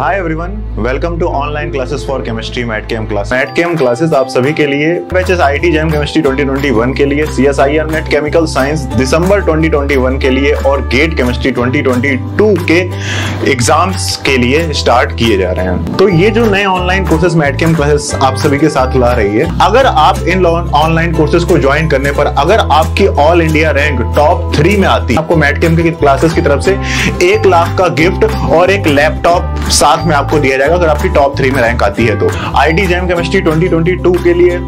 hi everyone welcome to online classes for chemistry MadChem class MadChem classes आप सभी के लिए बैचेस आईटी जेम केमिस्ट्री 2021 के लिए सीएसआईआर नेट केमिकल साइंस दिसंबर 2021 के लिए और गेट केमिस्ट्री 2022 के एग्जाम्स के लिए स्टार्ट किए जा रहे हैं तो ये जो नए ऑनलाइन कोर्सेज मैटकेम क्लासेस आप सभी के साथ ला रही है अगर आप इन ऑनलाइन कोर्सेज को ज्वाइन करने पर अगर आपकी all India rank top three में आती आपको मैटकेम के क्लासेस की तरफ से एक लाख का गिफ्ट और एक लैपटॉप साथ साथ में आपको दिया जाएगा अगर आपकी टॉप थ्री में रैंक आती है तो I T JAM chemistry twenty के लिए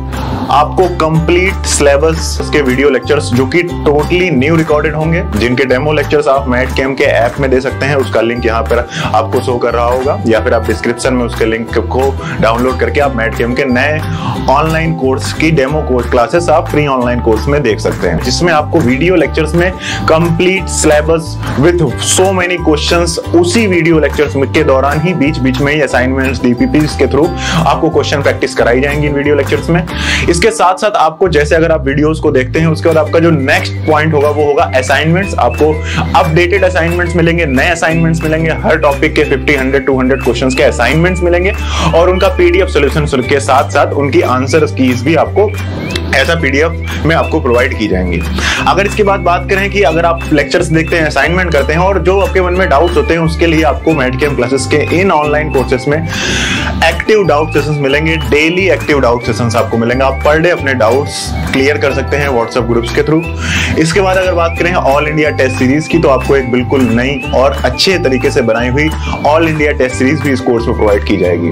आपको कंप्लीट सिलेबस के वीडियो लेक्चर्स जो कि टोटली न्यू रिकॉर्डेड होंगे जिनके डेमो लेक्चर्स आप मैट कैम के ऐप में दे सकते हैं उसका लिंक यहाँ पर आपको शो कर रहा होगा या फिर आप डिस्क्रिप्शन में उसके लिंक को डाउनलोड करके आप मैट कैम के नए ऑनलाइन कोर्स की डेमो कोर्स क्लासेस आप फ्री ऑनलाइन कोर्स में देख सकते हैं जिसमें आपको वीडियो लेक्चर्स में complete syllabus with so many question उसी वीडियो लेक्चर्स के दौरान ही बीच बीच में ही असाइनमेंट्स डीपीपी के थ्रू आपको क्वेश्चन प्रैक्टिस कराई जाएंगी वीडियो लेक्चर्स में इसके साथ साथ आपको जैसे अगर आप वीडियोस को देखते हैं उसके बाद आपका जो नेक्स्ट पॉइंट होगा वो होगा असाइनमेंट्स आपको अपडेटेड असाइनमेंट्स मिलेंगे नए असाइनमेंट्स मिलेंगे हर टॉपिक के fifty hundred two hundred question के असाइनमेंट्स मिलेंगे और उनका पीडीएफ सोल्यूशन के साथ साथ उनकी आंसर की भी आपको ऐसा अ पीडीएफ में आपको प्रोवाइड की जाएंगी अगर इसके बाद बात करें कि अगर आप लेक्चर्स देखते हैं असाइनमेंट करते हैं और जो आपके मन में डाउट्स होते हैं उसके लिए आपको मेड कैम क्लासेस के इन ऑनलाइन कोर्सेस में एक्टिव डाउट सेशंस मिलेंगे डेली एक्टिव डाउट सेशंस आपको मिलेंगे आप पर डे अपने डाउट्स क्लियर कर सकते हैं व्हाट्सएप ग्रुप्स के थ्रू इसके बाद अगर बात करें ऑल इंडिया टेस्ट सीरीज की तो आपको एक बिल्कुल नई और अच्छे तरीके से बनाई हुई ऑल इंडिया टेस्ट सीरीज भी इस कोर्स में प्रोवाइड की जाएगी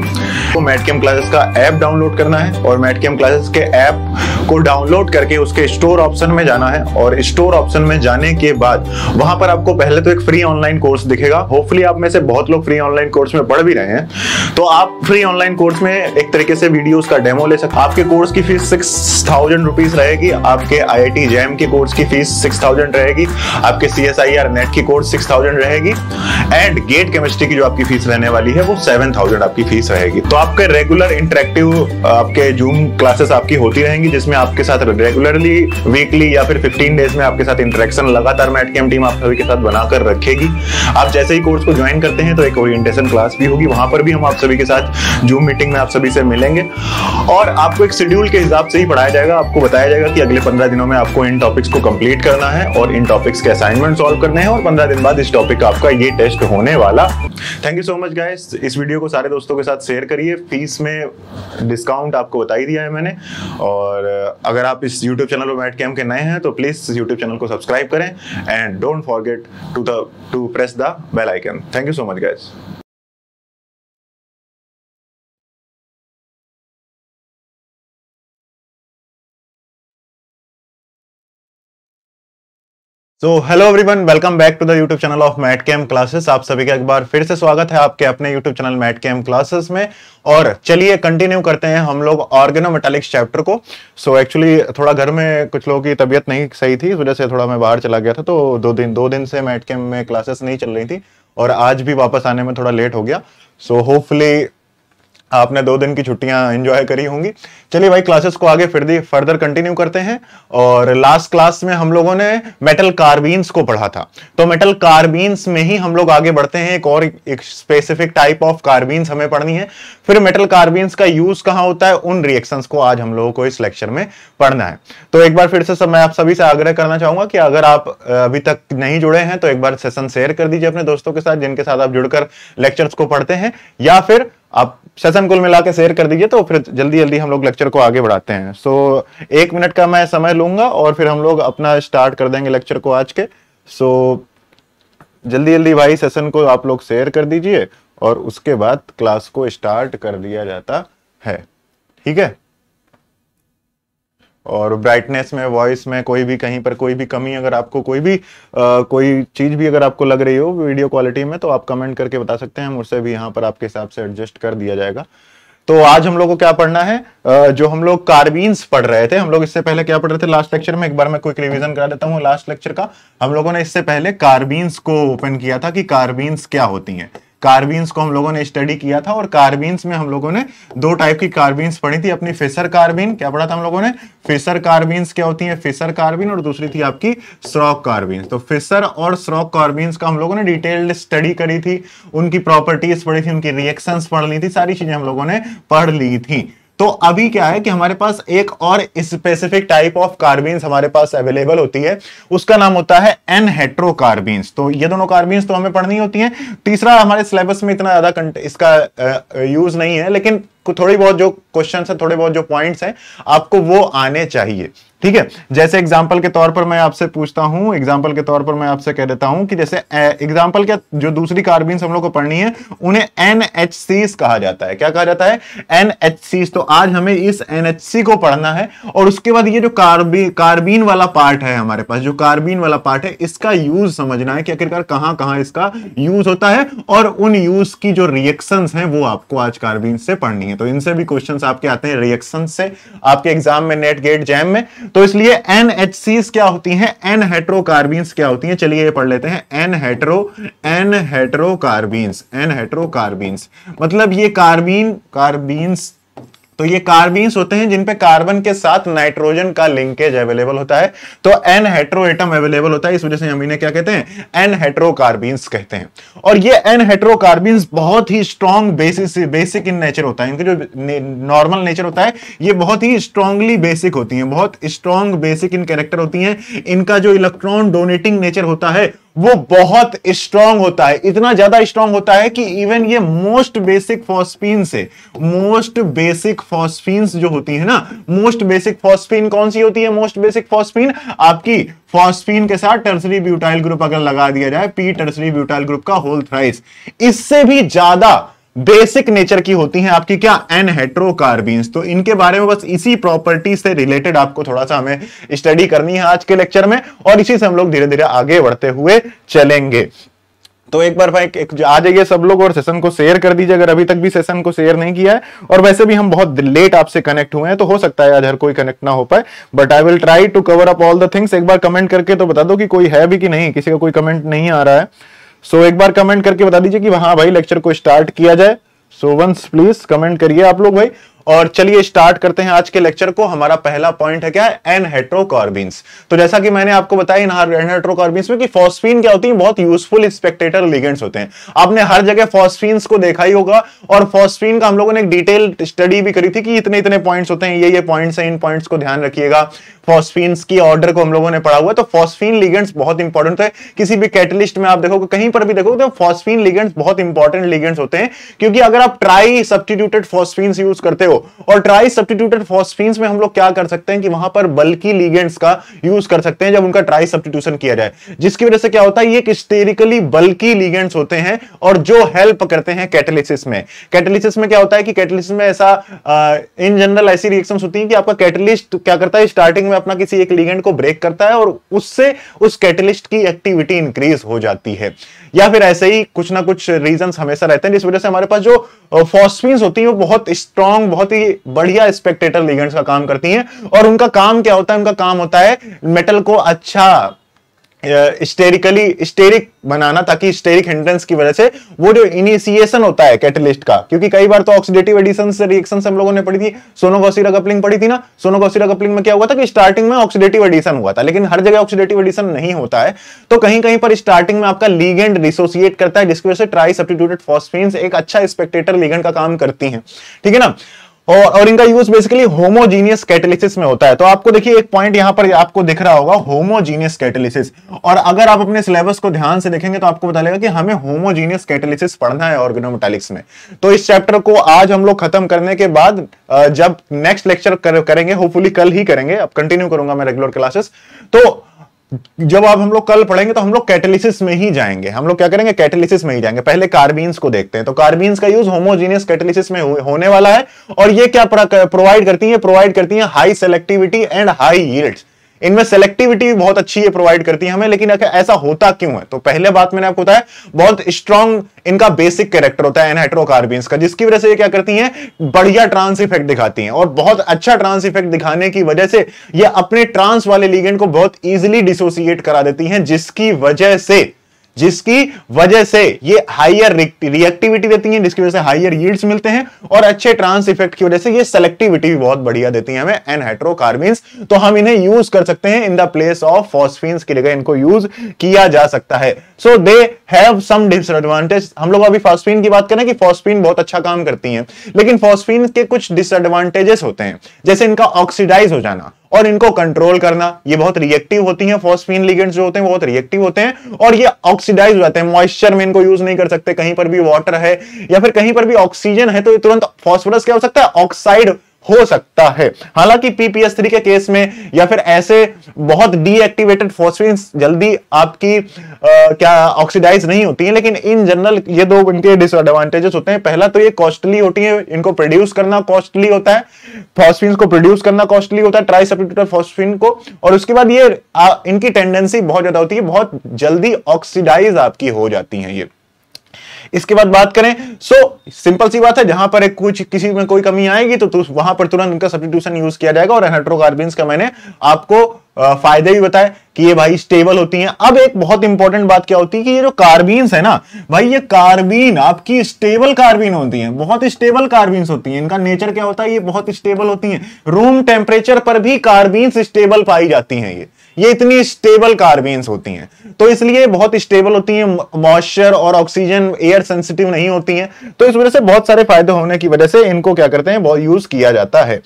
तो मेडकेम क्लासेस का ऐप डाउनलोड करना है और मेडकेम क्लासेस के ऐप को डाउनलोड करके उसके स्टोर ऑप्शन में जाना है और स्टोर ऑप्शन में जाने के बाद वहां पर आपको पहले तो एक फ्री ऑनलाइन कोर्स दिखेगा होपफुली आप में से बहुत लोग फ्री ऑनलाइन कोर्स में पढ़ भी रहे हैं तो आप फ्री ऑनलाइन कोर्स में एक तरीके से वीडियो का डेमो ले सकते आपके कोर्स की फीस सिक्स थाउजेंड रुपीज रहेगी आपके आई आई टी जेम के कोर्स की फीस सिक्स थाउजेंड रहेगी आपके C S I R NET की कोर्स सिक्स थाउजेंड रहेगी एंड गेट केमिस्ट्री की जो आपकी फीस रहने वाली है वो सेवन थाउजेंड आपकी फीस रहेगी तो आपके रेगुलर इंटरेक्टिव आपके जूम क्लासेस आपकी होती रहेंगी जिसमें आपके साथ रेगुलरली वीकली या फिर 15 डेज में आपके साथ इंटरेक्शन लगातार मैं एटकेम टीम आप सभी के साथ बनाकर रखेगी आप जैसे ही कोर्स को ज्वाइन करते हैं तो एक ओरिएंटेशन क्लास भी होगी वहां पर भी हम आप सभी के साथ जूम मीटिंग में आप सभी से मिलेंगे और आपको एक शेड्यूल के हिसाब से ही पढ़ाया जाएगा आपको बताया जाएगा कि अगले पंद्रह दिनों में आपको इन टॉपिक्स को कंप्लीट करना है और इन टॉपिक्स के असाइनमेंट सॉल्व करने हैं और पंद्रह दिन बाद इस टॉपिक का आपका ये टेस्ट होने वाला thank you so much guys इस वीडियो को सारे दोस्तों के साथ शेयर करिए फीस में डिस्काउंट आपको बता ही दिया है मैंने और अगर आप इस यूट्यूब चैनल पर मैट कैम के नए हैं तो प्लीज़ यूट्यूब चैनल को सब्सक्राइब करें and don't forget to the to press the bell icon thank you so much guys so hello everyone welcome back to the YouTube channel of Mad के classes आप सभी का एक बार फिर से स्वागत है आपके अपने यूट्यूब चैनल मैट के क्लासेस में और चलिए कंटिन्यू करते हैं हम लोग ऑर्गेनोमेटालिक्स चैप्टर को सो so, एक्चुअली थोड़ा घर में कुछ लोगों की तबीयत नहीं सही थी इस वजह से थोड़ा मैं बाहर चला गया था तो दो दिन दो दिन से मैट में क्लासेस नहीं चल रही थी और आज भी वापस आने में थोड़ा लेट हो गया सो so, होपफुली आपने दो दिन की छुट्टियां एंजॉय करी होंगी चलिए भाई क्लासेस को आगे फिर फर्दर कंटिन्यू करते हैं और लास्ट क्लास में हम लोगों ने मेटल कार्बिन्स को पढ़ा था तो मेटल कार्बिन्स में ही हम लोग आगे बढ़ते हैं एक और एक स्पेसिफिक टाइप ऑफ कार्बिन्स हमें पढ़नी है फिर मेटल कार्बिन्स का यूज कहाँ होता है उन रिएक्शन को आज हम लोगों को इस लेक्चर में पढ़ना है तो एक बार फिर से सब मैं आप सभी से आग्रह करना चाहूंगा कि अगर आप अभी तक नहीं जुड़े हैं तो एक बार सेशन शेयर कर दीजिए अपने दोस्तों के साथ जिनके साथ आप जुड़कर लेक्चर्स को पढ़ते हैं या फिर आप सेशन कुल मिला के शेयर कर दीजिए तो फिर जल्दी जल्दी हम लोग लेक्चर को आगे बढ़ाते हैं सो so, एक मिनट का मैं समय लूंगा और फिर हम लोग अपना स्टार्ट कर देंगे लेक्चर को आज के सो so, जल्दी जल्दी भाई सेशन को आप लोग शेयर कर दीजिए और उसके बाद क्लास को स्टार्ट कर दिया जाता है ठीक है और ब्राइटनेस में वॉइस में कोई भी कहीं पर कोई भी कमी अगर आपको कोई भी आ, कोई चीज़ भी अगर आपको लग रही हो वीडियो क्वालिटी में तो आप कमेंट करके बता सकते हैं मुझसे भी यहाँ पर आपके हिसाब से एडजस्ट कर दिया जाएगा तो आज हम लोग को क्या पढ़ना है जो हम लोग कार्बीन्स पढ़ रहे थे हम लोग इससे पहले क्या पढ़ रहे थे लास्ट लेक्चर में एक बार मैं क्विक रिवीजन करा देता हूँ लास्ट लेक्चर का हम लोगों ने इससे पहले कार्बीन्स को ओपन किया था कि कार्बीन्स क्या होती हैं कार्बीन्स को हम लोगों ने स्टडी किया था और कार्बीन्स में हम लोगों ने दो टाइप की कार्बीन्स पढ़ी थी अपनी फेसर कार्बीन क्या पढ़ा था हम लोगों ने फेसर कार्बीन्स क्या होती है फिसर कार्बीन और दूसरी थी आपकी स्रॉक कार्बिन्स तो फेसर और स्रॉक कार्बीन्स का हम लोगों ने डिटेल्ड स्टडी करी थी उनकी प्रॉपर्टीज पढ़ी थी उनकी रिएक्शन पढ़ ली थी सारी चीजें हम लोगों ने पढ़ ली थी तो अभी क्या है कि हमारे पास एक और स्पेसिफिक टाइप ऑफ कार्बीन हमारे पास अवेलेबल होती है उसका नाम होता है एन हेट्रोकार्बीन तो ये दोनों कार्बीन तो हमें पढ़नी होती है तीसरा हमारे सिलेबस में इतना ज्यादा इसका यूज नहीं है लेकिन थोड़ी बहुत जो क्वेश्चन है थोड़े बहुत जो पॉइंट्स हैं आपको वो आने चाहिए ठीक है जैसे एग्जाम्पल के तौर पर मैं आपसे पूछता हूं एग्जाम्पल के तौर पर मैं आपसे कह देता हूं कि जैसे एग्जाम्पल क्या जो दूसरी कार्बिन हम लोग को पढ़नी है उन्हें एन कहा जाता है क्या कहा जाता है एन तो आज हमें इस एन को पढ़ना है और उसके बाद ये जो कार्बी कार्बीन वाला पार्ट है हमारे पास जो कार्बीन वाला पार्ट है इसका यूज समझना है कि आखिरकार कहाँ कहाँ इसका यूज होता है और उन यूज की जो रिएक्शन है वो आपको आज कार्बीन से पढ़नी है तो इनसे भी क्वेश्चन आपके आते हैं रिएक्शन से आपके एग्जाम में नेट गेट जैम में तो इसलिए एन क्या होती हैं एन हेट्रोकार्बीन क्या होती हैं चलिए ये पढ़ लेते हैं N hetero N heterocarbene N heterocarbene मतलब ये कार्बीन कार्बीन तो ये कार्बीन्स होते हैं जिनपे कार्बन के साथ नाइट्रोजन का लिंकेज अवेलेबल होता है तो एन हेट्रो एटम अवेलेबल होता है इस वजह से हम इन्हें क्या कहते हैं एन हेट्रो कहते हैं और ये एन हेट्रो बहुत ही strong basis basic in nature होता है इनके जो नॉर्मल नेचर होता है ये बहुत ही स्ट्रॉन्गली बेसिक होती है बहुत स्ट्रॉन्ग बेसिक इन कैरेक्टर होती है इनका जो इलेक्ट्रॉन डोनेटिंग नेचर होता है वो बहुत स्ट्रांग होता है इतना ज्यादा स्ट्रांग होता है कि इवन ये मोस्ट बेसिक फॉस्फीन से मोस्ट बेसिक फॉस्फीन जो होती है ना मोस्ट बेसिक फॉस्फीन कौन सी होती है मोस्ट बेसिक फॉस्फीन आपकी फॉस्फीन के साथ टर्सरी ब्यूटाइल ग्रुप अगर लगा दिया जाए पी टर्सरी ब्यूटाइल ग्रुप का होल थ्राइस इससे भी ज्यादा बेसिक नेचर की होती हैं आपकी क्या हेट्रोकार्बीन तो इनके बारे में बस इसी प्रॉपर्टी से रिलेटेड आपको थोड़ा सा हमें स्टडी करनी है आज के लेक्चर में और इसी से हम लोग धीरे धीरे आगे बढ़ते हुए चलेंगे तो एक बार भाई एक आ जाइए सब लोग और सेशन को शेयर कर दीजिए अगर अभी तक भी सेशन को शेयर नहीं किया है और वैसे भी हम बहुत लेट आपसे कनेक्ट हुए हैं तो हो सकता है आज हर कोई कनेक्ट ना हो पाए but I will try to cover up all the things एक बार कमेंट करके तो बता दो कि कोई है भी कि नहीं किसी का कोई कमेंट नहीं आ रहा है सो so, एक बार कमेंट करके बता दीजिए कि हाँ भाई लेक्चर को स्टार्ट किया जाए सो वंस प्लीज कमेंट करिए आप लोग भाई और चलिए स्टार्ट करते हैं आज के लेक्चर को हमारा पहला पॉइंट है क्या एन हेट्रोकॉर्बिन तो जैसा कि मैंने आपको बताया इन एन में कि फॉस्फीन क्या होती है बहुत यूजफुल स्पेक्टेटर लिगेंट्स होते हैं आपने हर जगह फॉस्फीन्स को देखा ही होगा और फॉस्फीन का हम लोगों ने एक डिटेल स्टडी भी करी थी कि इतने इतने पॉइंट्स होते हैं ये ये पॉइंट्स हैं इन पॉइंट्स को ध्यान रखिएगा फॉस्फीन्स की ऑर्डर को हम लोगों ने पढ़ा हुआ तो फॉस्फीन लिगेंट्स बहुत इंपॉर्टेंट तो है किसी भी कैटलिस्ट में आप देखोगे कहीं पर भी देखोगे तो फॉस्फीन लिगेंट्स बहुत इंपॉर्टेंट लिगेंट्स होते हैं क्योंकि अगर आप ट्राई सब्सटीट्यूटेड फॉस्फीन्स यूज करते हो और ट्राई सब्सटीट्यूटेड फॉस्फीन्स में हम लोग क्या कर सकते हैं कि वहां पर बल्कि लिगेंड्स का यूज कर सकते हैं जब उनका ट्राई सब्सटीट्यूशन किया जाए जिसकी वजह से क्या होता है ये स्टेरिकली बल्कि लिगेंड्स होते हैं और जो हेल्प करते हैं कैटलिसिस में कैटलिसिस में क्या होता है कि कैटलिसिस में ऐसा इन जनरल ऐसी रिएक्शन होती है कि आपका कैटलिस्ट क्या करता है स्टार्टिंग में अपना किसी एक लिगेंड को ब्रेक करता है और उससे उस कैटलिस्ट की एक्टिविटी इंक्रीज हो जाती है या फिर ऐसे ही कुछ ना कुछ रीजन हमेशा रहते हैं जिस वजह से हमारे पास जो फॉस्फीन्स होती है वो बहुत स्ट्रांग बहुत ही बढ़िया स्पेक्टेटर लिगेंड्स का काम करती हैं और उनका काम क्या होता है उनका काम होता है मेटल को अच्छा स्टेरिकली स्टेरिक बनाना ताकि स्टेरिक हिंड्रेंस की वजह से वो जो इनिशिएशन होता है कैटलिस्ट का क्योंकि कई बार तो ऑक्सीडेटिव एडिशन रिएक्शन हम लोगों ने पढ़ी थी सोनोगोसिरा कपलिंग पढ़ी थी ना सोनोगोसिरा कपलिंग में क्या हुआ था कि स्टार्टिंग में ऑक्सीडेटिव एडिशन हुआ था लेकिन हर जगह ऑक्सीडेटिव एडिशन नहीं होता है तो कहीं कहीं पर स्टार्टिंग में आपका लीगेंड डिसोसिएट करता है जिसकी वजह से ट्राई सब्सटीट्यूटेड फॉस्फीन्स एक अच्छा स्पेक्टेटर लीगेंड का काम करती है ठीक है ना और और इनका यूज बेसिकली होमोजीनियस कैटेलिसिस में होता है तो आपको देखिए एक पॉइंट यहां पर आपको दिख रहा होगा होमोजीनियस कैटेलिसिस और अगर आप अपने सिलेबस को ध्यान से देखेंगे तो आपको बता लेगा कि हमें होमोजीनियस कैटेलिसिस पढ़ना है ऑर्गेनोमेटालिक्स में तो इस चैप्टर को आज हम लोग खत्म करने के बाद जब नेक्स्ट लेक्चर कर, करेंगे होपफुली कल ही करेंगे अब कंटिन्यू करूंगा मैं रेगुलर क्लासेस तो जब आप हम लोग कल पढ़ेंगे तो हम लोग कैटेलिसिस में ही जाएंगे हम लोग क्या करेंगे कैटेलिसिस में ही जाएंगे पहले कार्बीन्स को देखते हैं तो कार्बीन्स का यूज होमोजीनियस कैटेलिसिस में होने वाला है और ये क्या प्रोवाइड करती है प्रोवाइड करती है high selectivity and high yields इनमें सेलेक्टिविटी भी बहुत अच्छी ये प्रोवाइड करती है हमें लेकिन ऐसा होता क्यों है तो पहले बात मैंने आपको बताया बहुत स्ट्रॉन्ग इनका बेसिक कैरेक्टर होता है एनहाइड्रोकार्बिन का जिसकी वजह से ये क्या करती हैं बढ़िया ट्रांस इफेक्ट दिखाती हैं और बहुत अच्छा ट्रांस इफेक्ट दिखाने की वजह से ये अपने ट्रांस वाले लीगेंड को बहुत ईजिली डिसोसिएट करा देती हैं जिसकी वजह से जिसकी वजह से ये हाइयर रिएक्टिविटी देती है जिसकी वजह से हाइयर यील्ड्स मिलते हैं और अच्छे ट्रांस इफेक्ट की वजह से ये सेलेक्टिविटी भी बहुत बढ़िया देती है हमें एनहाइड्रोकार्बिन्स तो हम इन्हें यूज कर सकते हैं in the place of phosphines की जगह इनको यूज किया जा सकता है सो दे हैव सम डिसएडवांटेज हम लोग अभी फॉस्फिन की बात करें कि फॉस्फिन बहुत अच्छा काम करती है लेकिन फॉस्फिन के कुछ डिसएडवांटेजेस होते हैं जैसे इनका ऑक्सीडाइज हो जाना और इनको कंट्रोल करना ये बहुत रिएक्टिव होती हैं फॉस्फीन लिगेंड्स जो होते हैं बहुत रिएक्टिव होते हैं और ये ऑक्सीडाइज हो जाते हैं मॉइस्चर में इनको यूज नहीं कर सकते कहीं पर भी वाटर है या फिर कहीं पर भी ऑक्सीजन है तो तुरंत फॉस्फोरस क्या हो सकता है ऑक्साइड हो सकता है हालांकि पीपीएस थ्री के केस में या फिर ऐसे बहुत डीएक्टिवेटेड फॉस्फिन जल्दी आपकी आ, क्या ऑक्सीडाइज नहीं होती है लेकिन इन जनरल ये दो इनके डिसएडवांटेजेस होते हैं पहला तो ये कॉस्टली होती है इनको प्रोड्यूस करना कॉस्टली होता है फॉस्फिन को प्रोड्यूस करना कॉस्टली होता है ट्राई सब्सिट्यूटेड फॉस्फिन को और उसके बाद ये आ, इनकी टेंडेंसी बहुत ज्यादा होती है बहुत जल्दी ऑक्सीडाइज आपकी हो जाती है ये इसके बाद बात करें सो सिंपल सी बात है जहां पर एक कुछ किसी में कोई कमी आएगी तो, तो वहां पर तुरंत उनका सब्सिट्यूशन यूज किया जाएगा और एनाट्रोकार्बिन का मैंने आपको फायदे भी बताए कि ये भाई स्टेबल होती हैं अब एक बहुत इंपॉर्टेंट बात क्या होती है कि ये जो कार्बीन है ना भाई ये कार्बीन आपकी स्टेबल कार्बीन होती हैं बहुत स्टेबल कार्बीन होती हैं इनका नेचर क्या होता है ये बहुत स्टेबल होती हैं रूम टेम्परेचर पर भी कार्बीन स्टेबल पाई जाती हैं ये ये इतनी स्टेबल कार्बेन्स होती हैं तो इसलिए बहुत स्टेबल होती हैं मॉइस्चर और ऑक्सीजन एयर सेंसिटिव नहीं होती हैं तो इस वजह से बहुत सारे फायदे होने की वजह से इनको क्या करते हैं बहुत यूज किया जाता है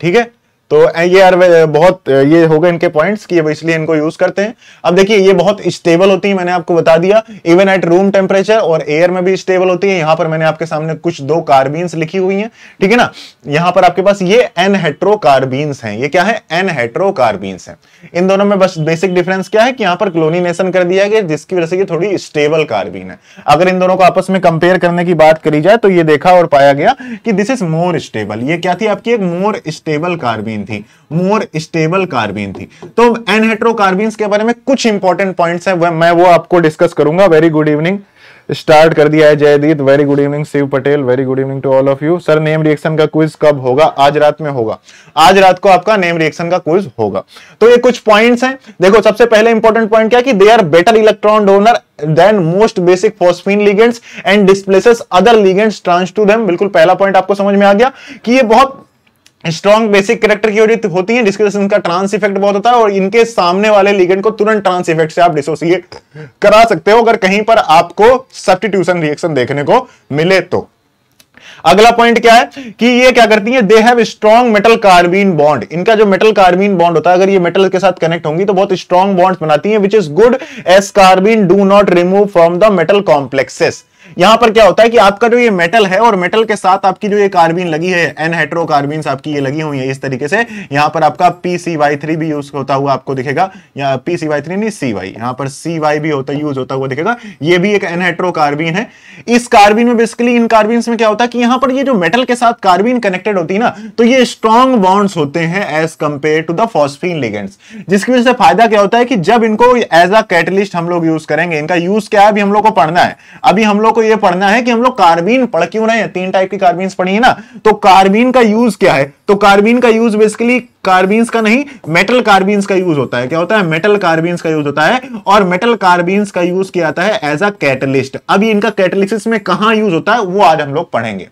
ठीक है तो ये यार बहुत ये हो गए इनके पॉइंट्स कि इसलिए इनको यूज करते हैं अब देखिए ये बहुत स्टेबल होती है मैंने आपको बता दिया इवन एट रूम टेम्परेचर और एयर में भी स्टेबल होती है यहां पर मैंने आपके सामने कुछ दो कार्बीन्स लिखी हुई हैं ठीक है ना यहाँ पर आपके पास ये एन हेट्रो कार्बीन्स हैं ये क्या है एन हेट्रो कार्बीन्स इन दोनों में बस बेसिक डिफरेंस क्या है कि यहाँ पर क्लोनिनेशन कर दिया गया जिसकी वजह से ये थोड़ी स्टेबल कार्बीन है अगर इन दोनों को आपस में कंपेयर करने की बात करी जाए तो ये देखा और पाया गया कि दिस इज मोर स्टेबल ये क्या थी आपकी एक मोर स्टेबल कार्बीन कार्बिन थी मोर स्टेबल कार्बिन थी तो एनहेट्रो के बारे में कुछ इंपॉर्टेंट पॉइंट्स हैं मैं वो आपको डिस्कस करूंगा वेरी गुड इवनिंग स्टार्ट कर दिया है Jaideet very good evening Shiv Patel very good evening to all of you sir name reaction का क्विज कब होगा आज रात में होगा आज रात को आपका नेम रिएक्शन का क्विज होगा तो ये कुछ पॉइंट्स हैं देखो सबसे पहले इंपॉर्टेंट पॉइंट क्या कि they are better electron donor than most basic phosphine ligands and displaces other ligands trans to them बिल्कुल पहला पॉइंट आपको समझ में आ गया कि ये बहुत स्ट्रॉन्ग बेसिक करेक्टर की होती है से उनका ट्रांस इफेक्ट बहुत होता है और इनके सामने वाले लिगेंड को तुरंत ट्रांस इफेक्ट से आप डिसोसिएट करा सकते हो अगर कहीं पर आपको सब्सटीट्यूशन रिएक्शन देखने को मिले तो अगला पॉइंट क्या है कि ये क्या करती है they have strong metal carbene bond इनका जो मेटल कार्बिन बॉन्ड होता है अगर ये मेटल के साथ कनेक्ट होंगी तो बहुत स्ट्रॉन्ग बॉन्ड्स बनाती हैं which is good as carbene do not remove from the metal complexes यहां पर क्या होता है कि आपका जो ये मेटल है और मेटल के साथ आपकी जो ये कार्बिन लगी है एन हेट्रो आपकी ये लगी हुई है इस तरीके से यहां पर आपका पी भी यूज होता हुआ आपको दिखेगा या पी नहीं सी वाई यहां पर सी भी होता यूज होता हुआ दिखेगा ये भी एक एन हेट्रो है इस कार्बिन में बेसिकली इन कार्बिन में क्या होता है कि यहां पर ये जो मेटल के साथ कार्बिन कनेक्टेड होती है ना तो ये स्ट्रॉन्ग बॉन्ड्स होते हैं as compare to the phosphine ligands जिसकी वजह से फायदा क्या होता है कि जब इनको एज अ कैटलिस्ट हम लोग यूज करेंगे इनका यूज क्या है अभी हम लोग को पढ़ना है अभी हम लोग को ये पढ़ना है कि हम लोग कार्बीन पढ़ क्यों रहे हैं तीन टाइप की कार्बीन पढ़ी है ना तो कार्बीन का यूज क्या है तो कार्बीन का यूज बेसिकली कार्बीन का नहीं मेटल कार्बीन का यूज होता है क्या होता है मेटल कार्बीन का यूज होता है और मेटल कार्बीन का यूज किया जाता है एज अ कैटलिस्ट अभी इनका कैटलिसिस में कहा यूज होता है वो आज हम लोग पढ़ेंगे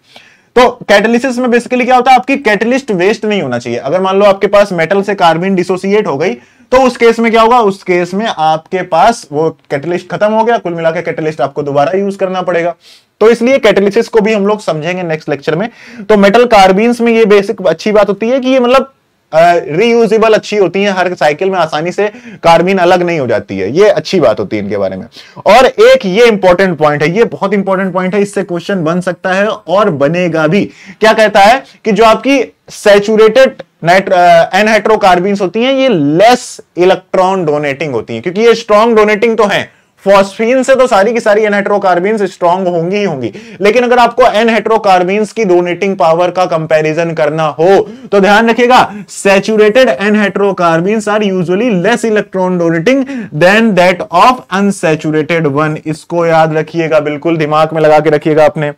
तो कैटलिसिस में बेसिकली क्या होता है आपकी कैटलिस्ट वेस्ट नहीं होना चाहिए अगर मान लो आपके पास मेटल से कार्बिन डिसोसिएट हो गई तो उस केस में क्या होगा उस केस में आपके पास वो कैटलिस्ट खत्म हो गया कुल मिला के कैटलिस्ट आपको दोबारा यूज करना पड़ेगा तो इसलिए कैटलिसिस को भी हम लोग समझेंगे नेक्स्ट लेक्चर में तो मेटल कार्बिन्स में ये बेसिक अच्छी बात होती है कि ये मतलब रीयूजेबल uh, अच्छी होती है हर साइकिल में आसानी से कार्बिन अलग नहीं हो जाती है ये अच्छी बात होती है इनके बारे में और एक ये इंपॉर्टेंट पॉइंट है ये बहुत इंपॉर्टेंट पॉइंट है इससे क्वेश्चन बन सकता है और बनेगा भी क्या कहता है कि जो आपकी सेचुरेटेड एनहाइड्रोकार्बिन्स uh, होती हैं ये लेस इलेक्ट्रॉन डोनेटिंग होती हैं क्योंकि ये स्ट्रॉन्ग डोनेटिंग तो है फॉस्फीन से तो सारी की सारी एनहेट्रोकार्बिन्स स्ट्रॉन्ग होंगी ही होंगी लेकिन अगर आपको एनहेट्रोकार्बिन्स की डोनेटिंग पावर का कंपेरिजन करना हो तो ध्यान रखिएगा saturated N heterocarbenes are usually less electron donating than that of unsaturated one इसको याद रखिएगा बिल्कुल दिमाग में लगा के रखिएगा अपने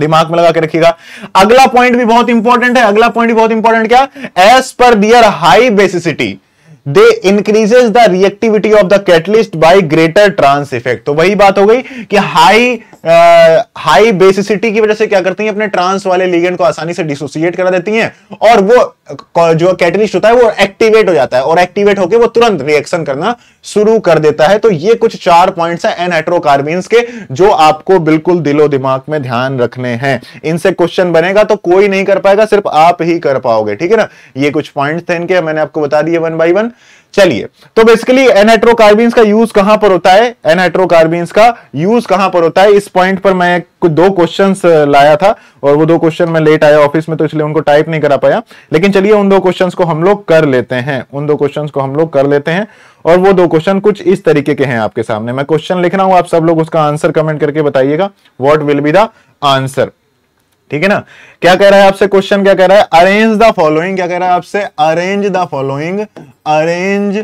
दिमाग में लगा के रखिएगा अगला पॉइंट भी बहुत इंपॉर्टेंट है अगला पॉइंट भी बहुत इंपॉर्टेंट क्या एज पर their high basicity they increases the reactivity of the catalyst by greater trans effect तो वही बात हो गई कि हाई हाई बेसिसिटी की वजह से क्या करती हैं अपने ट्रांस वाले लीगेंड को आसानी से डिसोसिएट करा देती हैं और वो uh, जो कैटलिस्ट होता है वो एक्टिवेट हो जाता है और एक्टिवेट होकर वो तुरंत रिएक्शन करना शुरू कर देता है तो ये कुछ चार पॉइंट्स है एनहेट्रोकार्बिन्स के जो आपको बिल्कुल दिलो दिमाग में ध्यान रखने हैं इनसे क्वेश्चन बनेगा तो कोई नहीं कर पाएगा सिर्फ आप ही कर पाओगे ठीक है ना ये कुछ पॉइंट थे इनके मैंने आपको बता दिए वन बाई वन चलिए तो बेसिकली एनहाइड्रोकार्बिन्स का यूज कहां पर होता है एनहाइड्रोकार्बिन्स का यूज कहां पर होता है इस पॉइंट पर मैं दो क्वेश्चन लाया था और वो दो क्वेश्चन मैं लेट आया ऑफिस में तो इसलिए उनको टाइप नहीं करा पाया लेकिन चलिए उन दो क्वेश्चन को हम लोग कर लेते हैं उन दो क्वेश्चन को हम लोग कर लेते हैं और वो दो क्वेश्चन कुछ इस तरीके के हैं आपके सामने मैं क्वेश्चन लिख रहा हूं आप सब लोग उसका आंसर कमेंट करके बताइएगा what will be the answer ठीक है ना क्या कह रहा है आपसे क्वेश्चन क्या कह रहा है अरेंज द फॉलोइंग क्या कह रहा है आपसे arrange the following arrange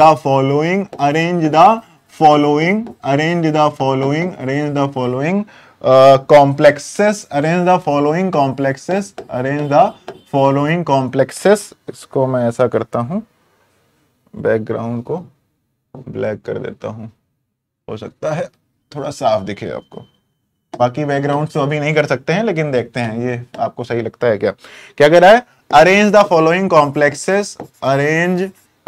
the following arrange the following arrange the following arrange the following complexes arrange the following complexes arrange the following complexes इसको मैं ऐसा करता हूं बैकग्राउंड को ब्लैक कर देता हूं हो सकता है थोड़ा साफ दिखे आपको बाकी बैकग्राउंड तो अभी नहीं कर सकते हैं लेकिन देखते हैं ये आपको सही लगता है क्या क्या कह रहा है arrange the following complexes arrange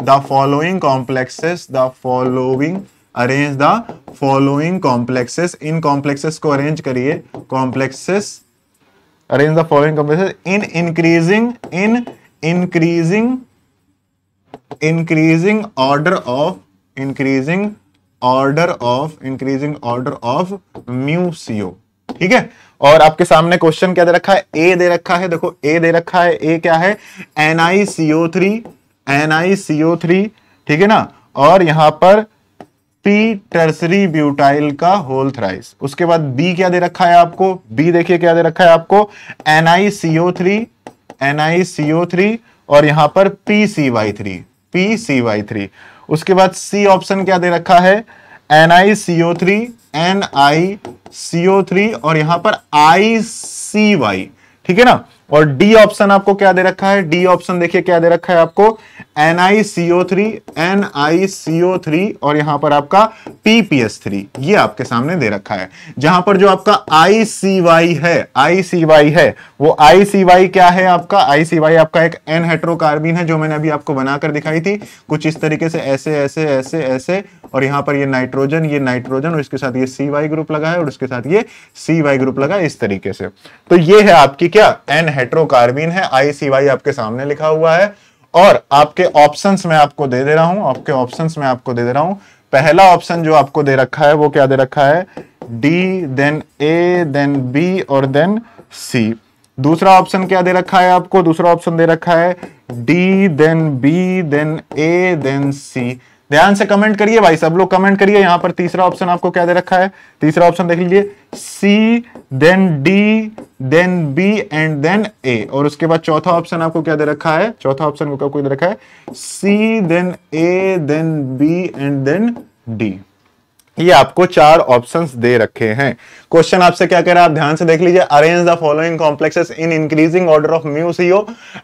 the following complexes the following arrange the following complexes इन कॉम्प्लेक्सेस को अरेंज करिए complexes arrange the following complexes in increasing in increasing increasing order of increasing order of increasing order of mu CO ठीक है और आपके सामने question क्या दे रखा है ए दे रखा है देखो ए दे रखा है ए क्या है N I CO three N I CO three ठीक है ना और यहां पर पी टर्सरी ब्यूटाइल का होल थ्राइस उसके बाद बी क्या दे रखा है आपको बी देखिए क्या दे रखा है आपको N I CO three N I CO three और यहां पर P C Y three P C Y three उसके बाद सी ऑप्शन क्या दे रखा है N I C O three N I C O three और यहां पर आई सी वाई ठीक है ना और डी ऑप्शन आपको क्या दे रखा है डी ऑप्शन देखिए क्या दे रखा है आपको NiCO3 NiCO3 और यहां पर आपका PPS3 ये आपके सामने दे रखा है जहां पर जो आपका ICY है ICY है वो ICY क्या है आपका ICY आपका एक एन हेट्रोकार्बिन है जो मैंने अभी आपको बनाकर दिखाई थी कुछ इस तरीके से ऐसे ऐसे ऐसे ऐसे और यहाँ पर ये नाइट्रोजन ये नाइट्रोजन और इसके साथ ये सी ग्रुप लगा है और उसके साथ ये सी ग्रुप लगा है इस तरीके से तो ये है आपकी क्या एन हेट्रोकार्बिन है आई सी वाई आपके सामने लिखा हुआ है और आपके ऑप्शंस में आपको दे दे रहा हूं आपके ऑप्शंस में आपको दे दे रहा हूं पहला ऑप्शन जो आपको दे रखा है वो क्या दे रखा है D then A then B और देन सी दूसरा ऑप्शन क्या दे रखा है आपको दूसरा ऑप्शन दे रखा है D then B then A then C ध्यान से कमेंट करिए भाई सब लोग कमेंट करिए यहां पर तीसरा ऑप्शन आपको क्या दे रखा है तीसरा ऑप्शन देख लीजिए C then D then B and then A और उसके बाद चौथा ऑप्शन आपको क्या दे रखा है चौथा ऑप्शन को क्या दे रखा है C then A then B and then D ये आपको चार ऑप्शंस दे रखे हैं क्वेश्चन आपसे क्या कह रहा है आप ध्यान से देख लीजिए arrange the following complexes in increasing order of mu CO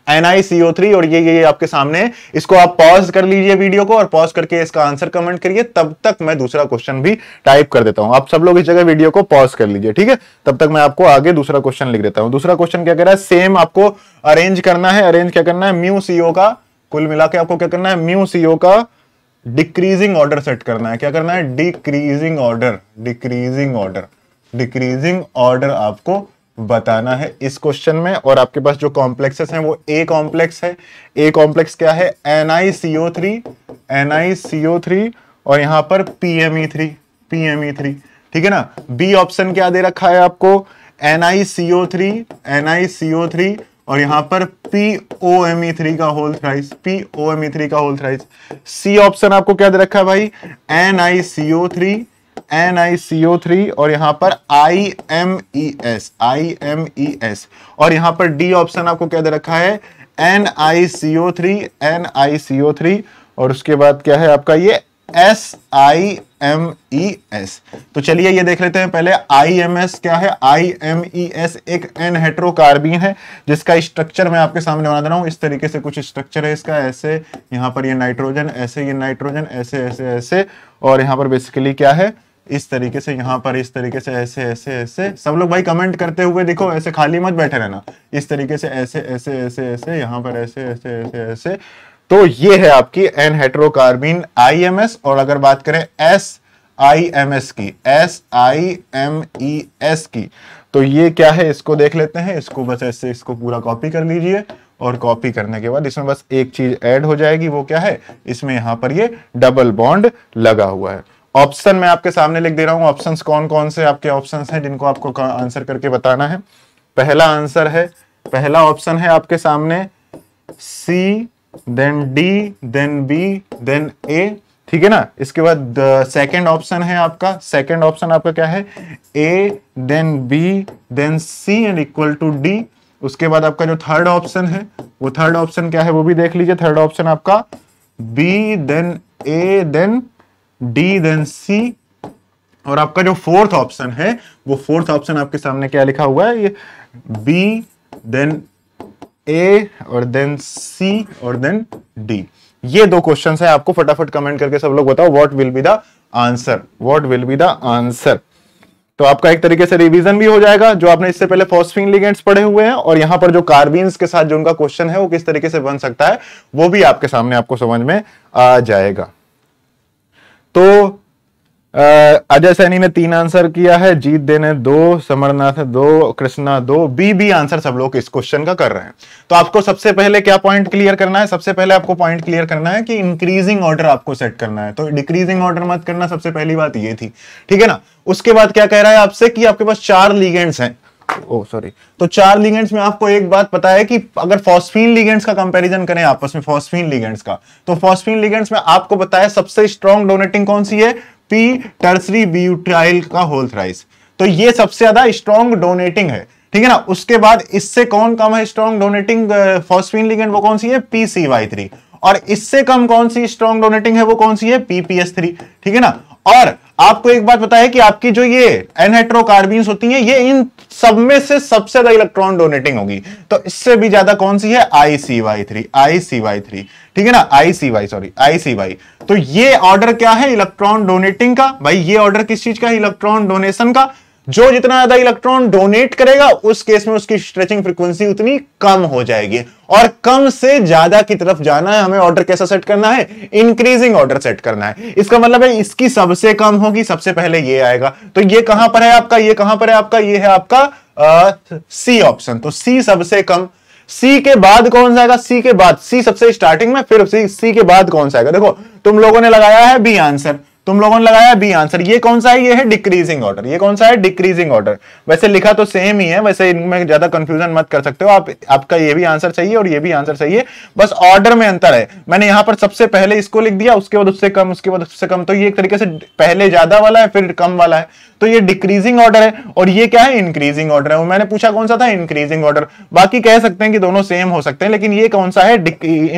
NICO three और ये ये आपके सामने इसको आप पॉज कर लीजिए वीडियो को और पॉज करके इसका आंसर कमेंट करिए तब तक मैं दूसरा क्वेश्चन भी टाइप कर देता हूं आप सब लोग इस जगह वीडियो को पॉज कर लीजिए ठीक है तब तक मैं आपको आगे दूसरा क्वेश्चन लिख देता हूं दूसरा क्वेश्चन क्या कह रहा है सेम आपको अरेंज करना है अरेंज क्या करना है म्यू सीओ का कुल मिला के आपको क्या करना है म्यू सीओ का डिक्रीजिंग ऑर्डर सेट करना है क्या करना है decreasing order decreasing order decreasing order आपको बताना है इस क्वेश्चन में और आपके पास जो कॉम्प्लेक्सेस हैं वो ए कॉम्प्लेक्स है ए कॉम्प्लेक्स क्या है N I C O three N I C O three और यहां पर P M E three P M E three ठीक है ना बी ऑप्शन क्या दे रखा है आपको N I C O three N I C O three और यहां पर P O M E three का whole thrice P O M E three का होल थ्राइस सी ऑप्शन आपको क्या दे रखा है भाई N I C O three N I C O three और यहां पर I M E S I M E S और यहां पर डी ऑप्शन आपको क्या दे रखा है N I C O three N I C O three और उसके बाद क्या है आपका ये S I M E S तो चलिए ये देख लेते हैं पहले आई एम एस क्या है आई एम ई एस एक एन हेट्रोकार्बिन है जिसका स्ट्रक्चर मैं आपके सामने बना दे रहा हूँ इस तरीके से कुछ स्ट्रक्चर है इसका ऐसे यहाँ पर ये नाइट्रोजन ऐसे ये नाइट्रोजन ऐसे ऐसे ऐसे और यहाँ पर बेसिकली क्या है इस तरीके से यहाँ पर इस तरीके से ऐसे ऐसे ऐसे सब लोग भाई कमेंट करते हुए देखो ऐसे खाली मत बैठे रहना इस तरीके से ऐसे ऐसे ऐसे ऐसे यहाँ पर ऐसे ऐसे ऐसे ऐसे तो ये है आपकी एन हेट्रोकार्बिन आईएमएस और अगर बात करें एस आई एम एस की S I M E S की तो ये क्या है इसको देख लेते हैं इसको बस ऐसे इसको पूरा कॉपी कर लीजिए और कॉपी करने के बाद इसमें बस एक चीज ऐड हो जाएगी वो क्या है इसमें यहां पर ये डबल बॉन्ड लगा हुआ है ऑप्शन मैं आपके सामने लिख दे रहा हूं ऑप्शंस कौन कौन से आपके ऑप्शंस हैं जिनको आपको आंसर करके बताना है पहला आंसर है पहला ऑप्शन है आपके सामने C then D then B then A ठीक है ना इसके बाद सेकंड ऑप्शन है आपका सेकंड ऑप्शन आपका क्या है A then B then C and equal to D उसके बाद आपका जो थर्ड ऑप्शन है वो थर्ड ऑप्शन क्या है वो भी देख लीजिए थर्ड ऑप्शन आपका B then A then D then C और आपका जो फोर्थ ऑप्शन है वो फोर्थ ऑप्शन आपके सामने क्या लिखा हुआ है ये बी देन ए और देन सी और देन डी ये दो क्वेश्चन है आपको फटाफट कमेंट करके सब लोग बताओ what will be the answer what will be the answer तो आपका एक तरीके से रिवीजन भी हो जाएगा जो आपने इससे पहले फॉस्फिन लिगेंट्स पढ़े हुए हैं और यहां पर जो कार्बिन्स के साथ जो उनका क्वेश्चन है वो किस तरीके से बन सकता है वो भी आपके सामने आपको समझ में आ जाएगा तो अजय सैनी ने तीन आंसर किया है जीत देने दो समरनाथ दो कृष्णा दो बी बी आंसर सब लोग इस क्वेश्चन का कर रहे हैं तो आपको सबसे पहले क्या पॉइंट क्लियर करना है सबसे पहले आपको पॉइंट क्लियर करना है कि इंक्रीजिंग ऑर्डर आपको सेट करना है तो डिक्रीजिंग ऑर्डर मत करना सबसे पहली बात ये थी ठीक है ना उसके बाद क्या कह रहा है आपसे कि आपके पास चार लीगेंट्स हैं ओ सॉरी तो चार लिगेंड्स में आपको एक बात पता है कि अगर फॉस्फीन लिगेंड्स का कंपैरिजन करें आपस में फॉस्फीन लिगेंड्स का तो फॉस्फीन लिगेंड्स में आपको बताया सबसे स्ट्रॉन्ग डोनेटिंग कौन सी है पी टर्सरी ब्यूटाइल का थ्राइस तो ये सबसे ज्यादा स्ट्रॉन्ग डोनेटिंग है ठीक है ना उसके बाद इससे कौन कम है स्ट्रॉन्ग डोनेटिंग फॉस्फिन लिगेंड वो कौन सी है पीसीवाई थ्री और इससे कम कौन सी स्ट्रॉन्ग डोनेटिंग है वो कौन सी है पीपीएस थ्री ठीक है ना और आपको एक बात बताया कि आपकी जो ये एनहेट्रोकार्बिन्स होती हैं ये इन सब में से सबसे ज्यादा इलेक्ट्रॉन डोनेटिंग होगी तो इससे भी ज्यादा कौन सी है ICY Y three ICY Y three ठीक है ना ICY Y sorry ICY Y तो ये ऑर्डर क्या है इलेक्ट्रॉन डोनेटिंग का भाई ये ऑर्डर किस चीज का है इलेक्ट्रॉन डोनेशन का जो जितना ज्यादा इलेक्ट्रॉन डोनेट करेगा उस केस में उसकी स्ट्रेचिंग फ्रीक्वेंसी उतनी कम हो जाएगी और कम से ज्यादा की तरफ जाना है हमें ऑर्डर कैसा सेट करना है इंक्रीजिंग ऑर्डर सेट करना है इसका मतलब है इसकी सबसे कम होगी सबसे पहले ये आएगा तो ये कहां पर है आपका ये कहां पर है आपका ये है आपका सी ऑप्शन तो सी सबसे कम सी के बाद कौन सा आएगा सी के बाद सी सबसे स्टार्टिंग में फिर सी, सी के बाद कौन सा आएगा देखो तुम लोगों ने लगाया है बी आंसर तुम लोगों ने लगाया बी आंसर ये कौन सा है ये है डिक्रीजिंग ऑर्डर ये कौन सा है डिक्रीजिंग ऑर्डर वैसे लिखा तो सेम ही है वैसे इनमें ज्यादा कंफ्यूजन मत कर सकते हो आप आपका ये भी आंसर चाहिए और ये भी आंसर चाहिए बस ऑर्डर में अंतर है मैंने यहां पर सबसे पहले इसको लिख दिया उसके बाद उससे कम उसके बाद उससे कम तो ये एक तरीके से पहले ज्यादा वाला है फिर कम वाला है तो ये डिक्रीजिंग ऑर्डर है और ये क्या है इंक्रीजिंग ऑर्डर है और मैंने पूछा कौन सा था इंक्रीजिंग ऑर्डर बाकी कह सकते हैं कि दोनों सेम हो सकते हैं लेकिन ये कौन सा है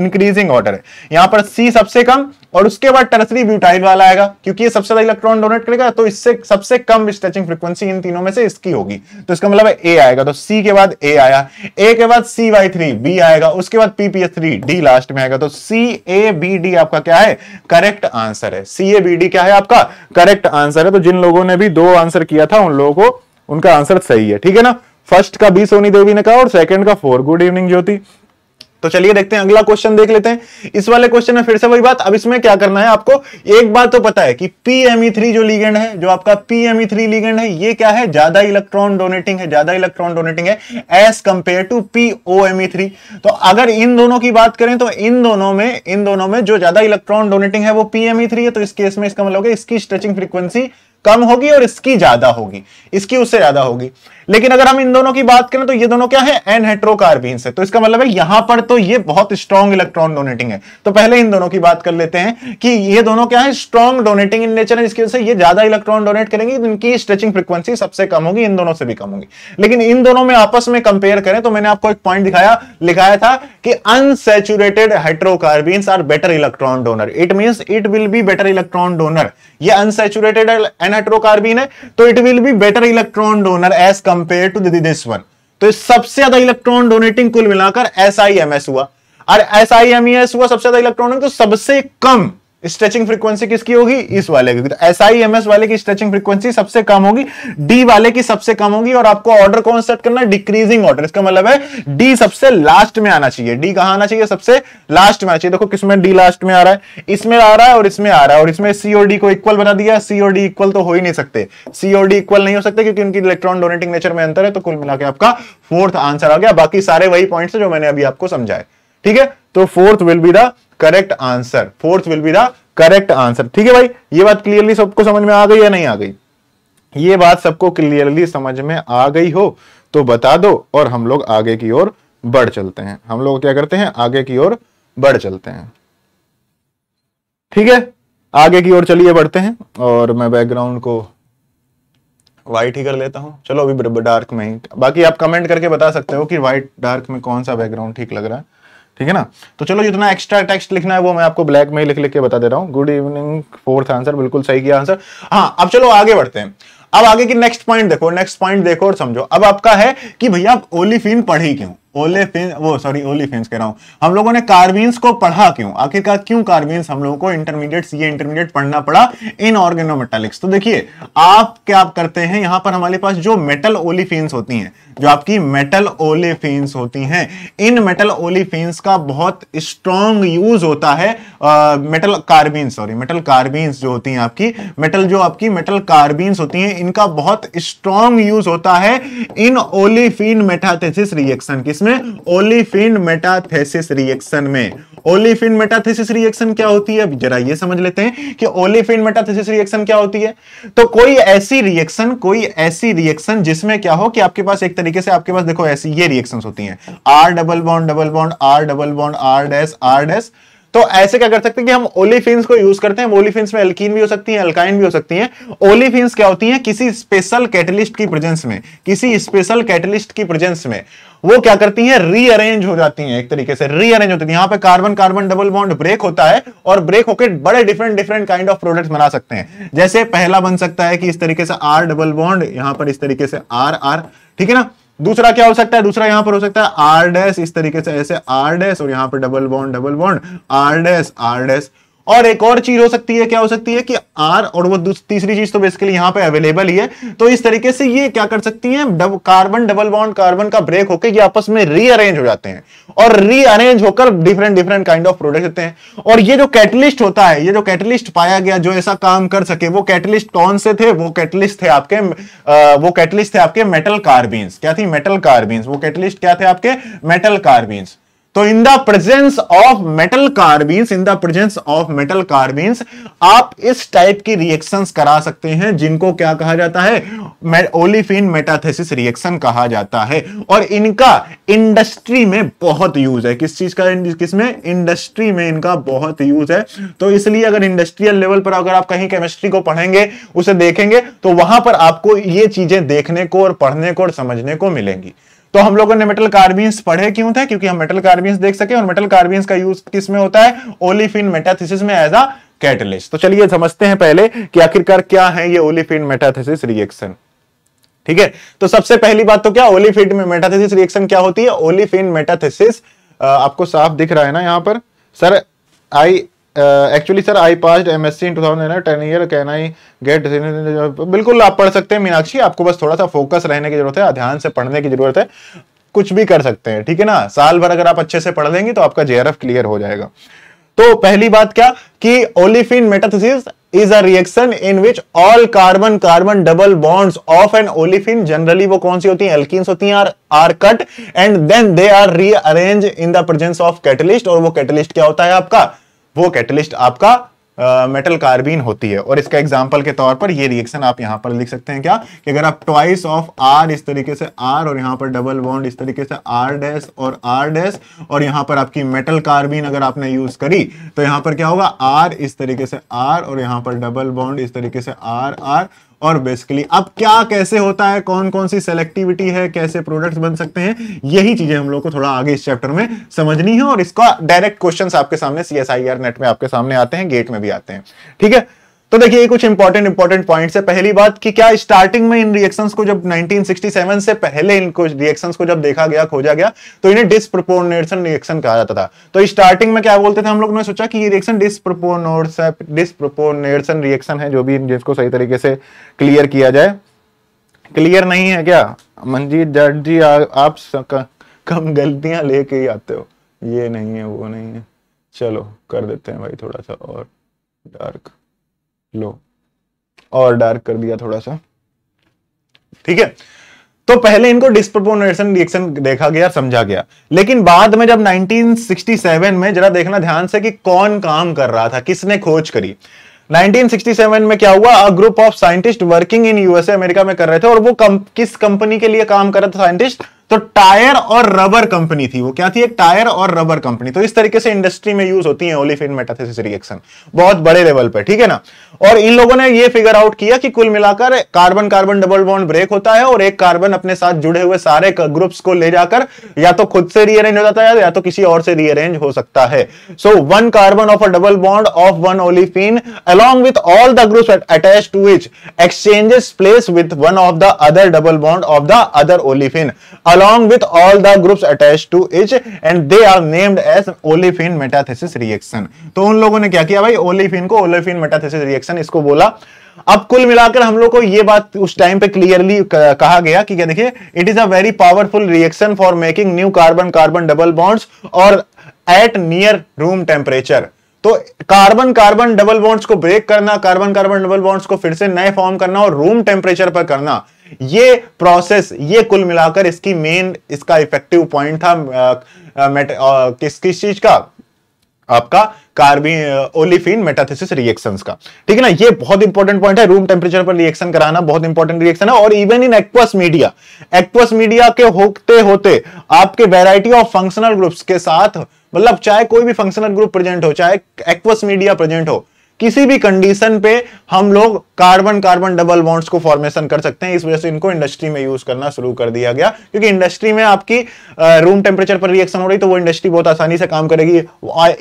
इंक्रीजिंग ऑर्डर है यहां पर सी सबसे कम और उसके बाद टर्सरी ब्यूटाइल वाला आएगा क्योंकि ये सबसे ज्यादा इलेक्ट्रॉन डोनेट करेगा तो इससे सबसे कम स्ट्रेचिंग फ्रीक्वेंसी इन तीनों में से इसकी होगी तो इसका मतलब ए आएगा तो सी के बाद ए आया ए के बाद सी वाई थ्री बी आएगा उसके बाद पीपीएस थ्री डी लास्ट में आएगा तो सी ए बी डी आपका क्या है करेक्ट आंसर है सी ए बी डी क्या है आपका करेक्ट आंसर है तो जिन लोगों ने भी दो आंसर किया था उन लोगों को उनका आंसर सही है ठीक है ना फर्स्ट का बी सोनी देवी ने कहा और सेकंड का फोर गुड इवनिंग ज्योति तो चलिए देखते हैं अगला क्वेश्चन देख लेते हैं इस वाले क्वेश्चन में फिर से वही बात अब इसमें क्या करना है आपको एक बात तो पता है कि पीएमई थ्री e जो लीगेंड है जो आपका पीएमई थ्री लीगेंड है ये क्या है ज्यादा इलेक्ट्रॉन डोनेटिंग है ज्यादा इलेक्ट्रॉन डोनेटिंग है as compare to POME three तो अगर इन दोनों की बात करें तो इन दोनों में इन दोनों में जो ज्यादा इलेक्ट्रॉन डोनेटिंग है वो पीएमई थ्री e है तो इस केस में इसका मतलब इसकी स्ट्रेचिंग फ्रीक्वेंसी कम होगी और इसकी ज्यादा होगी इसकी उससे ज्यादा होगी लेकिन अगर हम इन दोनों की बात करें तो ये दोनों क्या है एन हेट्रोकार्बिन से तो इसका मतलब है यहां पर तो ये बहुत स्ट्रॉन्ग इलेक्ट्रॉन डोनेटिंग है तो पहले इन दोनों की बात कर लेते हैं कि ये दोनों क्या है स्ट्रॉन्ग डोनेटिंग इन नेचर है जिसकी वजह से ये ज्यादा इलेक्ट्रॉन डोनेट करेंगे इनकी स्ट्रेचिंग फ्रिक्वेंसी सबसे कम होगी इन दोनों से भी कम होगी लेकिन इन दोनों में आपस में कंपेयर करें तो मैंने आपको एक पॉइंट दिखाया लिखाया था कि unsaturated hydrocarbene are better electron donor it mean it will be better electron donor ये अनसेचुरेटेड एन हेटेरोकार्बिन है तो it will be better electron donor as compare to this one तो सबसे ज्यादा इलेक्ट्रॉन डोनेटिंग कुल मिलाकर एस हुआ और एस e हुआ सबसे ज्यादा इलेक्ट्रॉन तो सबसे कम स्ट्रेचिंग फ्रीक्वेंसी किसकी होगी इस वाले की तो एस आई एम एस वाले की स्ट्रेचिंग फ्रीक्वेंसी सबसे कम होगी डी वाले की सबसे कम होगी और आपको ऑर्डर कौन सेट करना है डिक्रीजिंग ऑर्डर इसका मतलब है डी सबसे लास्ट में आना चाहिए डी कहा आना चाहिए सबसे लास्ट में आना चाहिए देखो किसमें डी लास्ट में आ रहा है इसमें आ रहा है और इसमें आ रहा है और इसमें सीओ डी को इक्वल बना दिया सीओ डी इक्वल तो हो ही नहीं सकते सीओ डी इक्वल नहीं हो सकते क्योंकि उनकी इलेक्ट्रॉन डोनेटिंग नेचर में अंतर है तो कुल मिला आपका फोर्थ आंसर आ गया बाकी सारे वही पॉइंट जो मैंने अभी आपको समझाया ठीक है तो fourth will be the correct answer fourth will be the correct answer ठीक है भाई ये बात क्लियरली सबको समझ में आ गई या नहीं आ गई ये बात सबको क्लियरली समझ में आ गई हो तो बता दो और हम लोग आगे की ओर बढ़ चलते हैं हम लोग क्या करते हैं आगे की ओर बढ़ चलते हैं ठीक है आगे की ओर चलिए बढ़ते हैं और मैं बैकग्राउंड को व्हाइट ही कर लेता हूं चलो अभी डार्क में ही बाकी आप कमेंट करके बता सकते हो कि व्हाइट डार्क में कौन सा बैकग्राउंड ठीक लग रहा है ठीक है ना तो चलो जितना एक्स्ट्रा टेक्स्ट लिखना है वो मैं आपको ब्लैक में ही लिख लिख के बता दे रहा हूँ गुड इवनिंग फोर्थ आंसर बिल्कुल सही किया आंसर हाँ अब चलो आगे बढ़ते हैं अब आगे की नेक्स्ट पॉइंट देखो नेक्स्ट पॉइंट देखो और समझो अब आपका है कि भैया आप ओलिफिन पढ़े क्यों वो सॉरी कह रहा हम लोगों ने कार्बिन्स को पढ़ा क्यों आखिरकार क्यों कार्बिन्स हम लोगों को इंटरमीडिएट ये इंटरमीडिएट पढ़ना पड़ा इन ऑर्गेनोमेटालिक्स तो देखिए आप क्या आप करते हैं पर हमारे पास जो मेटल होती हैं जो आपकी मेटल ओलीफेंस होती हैं इन मेटल का बहुत स्ट्रॉन्ग यूज होता है मेटल सॉरी मेटल कार्बिन्स जो होती हैं आपकी मेटल जो आपकी मेटल कार्बिन्स होती हैं इनका बहुत स्ट्रॉन्ग यूज होता है इन ओलिफिन मेटाथेसिस रिएक्शन किस किसमें ओलिफिन मेटाथेसिस रिएक्शन में ओलिफिन मेटाथेसिस रिएक्शन क्या होती है अब जरा ये समझ लेते हैं कि ओलिफिन मेटाथेसिस रिएक्शन क्या होती है तो कोई ऐसी रिएक्शन कोई ऐसी रिएक्शन जिसमें क्या हो कि आपके पास एक तरीके से आपके पास देखो ऐसी ये रिएक्शंस होती हैं R double bond double bond R double bond R dash R dash तो ऐसे क्या कर सकते हैं कि हम ओलीफिन्स को यूज करते हैं ओलीफिन्स में एल्कीन भी हो सकती है अल्काइन भी हो सकती है ओलीफिन्स क्या होती है किसी स्पेशल कैटलिस्ट की प्रेजेंस में किसी स्पेशल कैटलिस्ट की प्रेजेंस में वो क्या करती है रीअरेंज हो जाती है एक तरीके से रीअरेंज होती है यहां पे carbon carbon double bond break होता है और ब्रेक होकर बड़े different different kind of products बना सकते हैं जैसे पहला बन सकता है कि इस तरीके से आर डबल बॉन्ड यहां पर इस तरीके से आर आर ठीक है ना दूसरा क्या हो सकता है दूसरा यहां पर हो सकता है आर डैश इस तरीके से ऐसे आर डैश और यहां पर double bond double bond R dash R dash और एक और चीज हो सकती है क्या हो सकती है कि आर और वो तीसरी चीज तो बेसिकली यहां पे अवेलेबल ही है तो इस तरीके से ये क्या कर सकती है dub, carbon double bond carbon का ब्रेक होकर ये आपस में रीअरेंज हो जाते हैं और रीअरेंज होकर different different kind of product देते हैं और ये जो कैटलिस्ट होता है ये जो कैटलिस्ट पाया गया जो ऐसा काम कर सके वो कैटलिस्ट कौन से थे वो कैटलिस्ट थे आपके वो कैटलिस्ट थे आपके मेटल कार्बीन क्या थी मेटल कार्बीन वो कैटलिस्ट क्या थे आपके मेटल कार्बिन्स तो in the presence of metal carbenes in the presence of metal carbenes आप इस टाइप की रिएक्शंस करा सकते हैं जिनको क्या कहा जाता है ओलिफिन मेटाथेसिस रिएक्शन कहा जाता है और इनका इंडस्ट्री में बहुत यूज है किस चीज का किस में इंडस्ट्री में इनका बहुत यूज है तो इसलिए अगर इंडस्ट्रियल लेवल पर अगर आप कहीं केमिस्ट्री को पढ़ेंगे उसे देखेंगे तो वहां पर आपको ये चीजें देखने को और पढ़ने को और समझने को मिलेंगी तो हम लोगों ने मेटल कार्बिन्स पढ़े क्यों थे क्योंकि हम मेटल कार्बिन्स देख सके और मेटल कार्बिन्स का यूज किस में होता है ओलिफिन मेटाथिस में एज अ कैटलिस्ट तो चलिए समझते हैं पहले कि आखिरकार क्या है ये ओलिफिन मेटाथिस रिएक्शन ठीक है तो सबसे पहली बात तो क्या ओलिफिन मेटाथिस रिएक्शन क्या होती है ओलिफिन मेटाथिस आपको साफ दिख रहा है ना यहां पर sir I actually sir I pass M S C in two thousand ten year can I get बिल्कुल आप पढ़ सकते हैं मीनाक्षी आपको बस थोड़ा सा फोकस रहने की जरूरत है ध्यान से पढ़ने की जरूरत है कुछ भी कर सकते हैं ठीक है ना साल भर अगर आप अच्छे से पढ़ लेंगे तो आपका जे क्लियर हो जाएगा तो पहली बात क्या कि olefin metathesis is a reaction in which all carbon carbon double bonds of an olefin generally वो कौन सी होती है alkenes होती हैं are cut and then they are rearrange in the presence of catalyst और वो कैटलिस्ट क्या होता है आपका वो कैटलिस्ट आपका मेटल uh, कार्बिन होती है और इसका एग्जाम्पल के तौर पर ये रिएक्शन आप यहां पर लिख सकते हैं क्या कि अगर आप ट्वाइस ऑफ आर इस तरीके से आर और यहां पर डबल बॉन्ड इस तरीके से आर डैश और आर डैश और यहां पर आपकी मेटल कार्बिन अगर आपने यूज करी तो यहां पर क्या होगा आर इस तरीके से आर और यहां पर डबल बॉन्ड इस तरीके से आर आर और बेसिकली अब क्या कैसे होता है कौन कौन सी सेलेक्टिविटी है कैसे प्रोडक्ट्स बन सकते हैं यही चीजें हम लोग को थोड़ा आगे इस चैप्टर में समझनी है और इसका डायरेक्ट क्वेश्चन आपके सामने सी नेट में आपके सामने आते हैं गेट में भी आते हैं ठीक है तो देखिए ये कुछ इंपॉर्टेंट इंपॉर्टेंट पॉइंट है पहली बात कि क्या स्टार्टिंग में इन रिएक्शंस को जब 1967 से पहले इनको रिएक्शंस को जब देखा गया खोजा गया तो इन्हें डिस्प्रोपोर्नेशन रिएक्शन कहा जाता था तो स्टार्टिंग में क्या बोलते थे हम लोग ने सोचा कि ये रिएक्शन डिस्प्रोपोर्नेशन रिएक्शन है जो भी जिसको सही तरीके से क्लियर किया जाए क्लियर नहीं है क्या मंजीत जट जी आ, आप कम गलतियां लेके ही आते हो ये नहीं है वो नहीं है चलो कर देते हैं भाई थोड़ा सा और डार्क लो और डार्क कर दिया थोड़ा सा ठीक है तो पहले इनको डिस्प्रोपोनेशन रिएक्शन देखा गया समझा गया लेकिन बाद में जब 1967 में जरा देखना ध्यान से कि कौन काम कर रहा था किसने खोज करी 1967 में क्या हुआ a group of scientist working in USA America में कर रहे थे और वो कम, किस कंपनी के लिए काम कर रहे थे साइंटिस्ट तो टायर और रबर कंपनी थी वो क्या थी एक टायर और रबर कंपनी तो इस तरीके से इंडस्ट्री में यूज होती है ओलिफिन मेटाथेसिस रिएक्शन बहुत बड़े लेवल पर ठीक है ना और इन लोगों ने ये फिगर आउट किया कि कुल मिलाकर carbon carbon double bond break होता है और एक कार्बन अपने साथ जुड़े हुए सारे ग्रुप्स को ले जाकर या तो खुद से रीअरेंज हो जाता है या तो किसी और से रीअरेंज हो सकता है so one carbon of a double bond of one olefin along with all the group attach to which exchanges place with one of the other double bond of the other olefin along with all the groups attached to each and they are named as olefin metathesis reaction तो उन लोगों ने क्या किया भाई olefin को olefin metathesis reaction इसको बोला अब कुल मिलाकर हम लोग को यह बात उस टाइम पे क्लियरली कहा गया कि क्या देखिए it is a very powerful reaction for making new carbon carbon double bonds और एट नियर रूम टेम्परेचर तो कार्बन कार्बन डबल बॉन्ड्स को ब्रेक करना कार्बन कार्बन डबल बॉन्ड्स को फिर से नए फॉर्म करना और रूम टेम्परेचर पर करना ये प्रोसेस ये कुल मिलाकर इसकी मेन इसका इफेक्टिव पॉइंट था किस किस चीज का आपका कार्बिन ओलिफिन मेटाथिस रिएक्शंस का ठीक है ना ये बहुत इंपॉर्टेंट पॉइंट है रूम टेम्परेचर पर रिएक्शन कराना बहुत इंपॉर्टेंट रिएक्शन है और even in aqueous media aqueous media के होते होते आपके वेराइटी ऑफ फंक्शनल ग्रुप्स के साथ मतलब चाहे कोई भी फंक्शनल ग्रुप प्रेजेंट हो चाहे एक्वस मीडिया प्रेजेंट हो किसी भी कंडीशन पे हम लोग कार्बन कार्बन डबल बॉन्ड्स को फॉर्मेशन कर सकते हैं इस वजह से इनको इंडस्ट्री में यूज करना शुरू कर दिया गया क्योंकि इंडस्ट्री में आपकी रूम टेम्परेचर पर रिएक्शन हो रही तो वो इंडस्ट्री बहुत आसानी से काम करेगी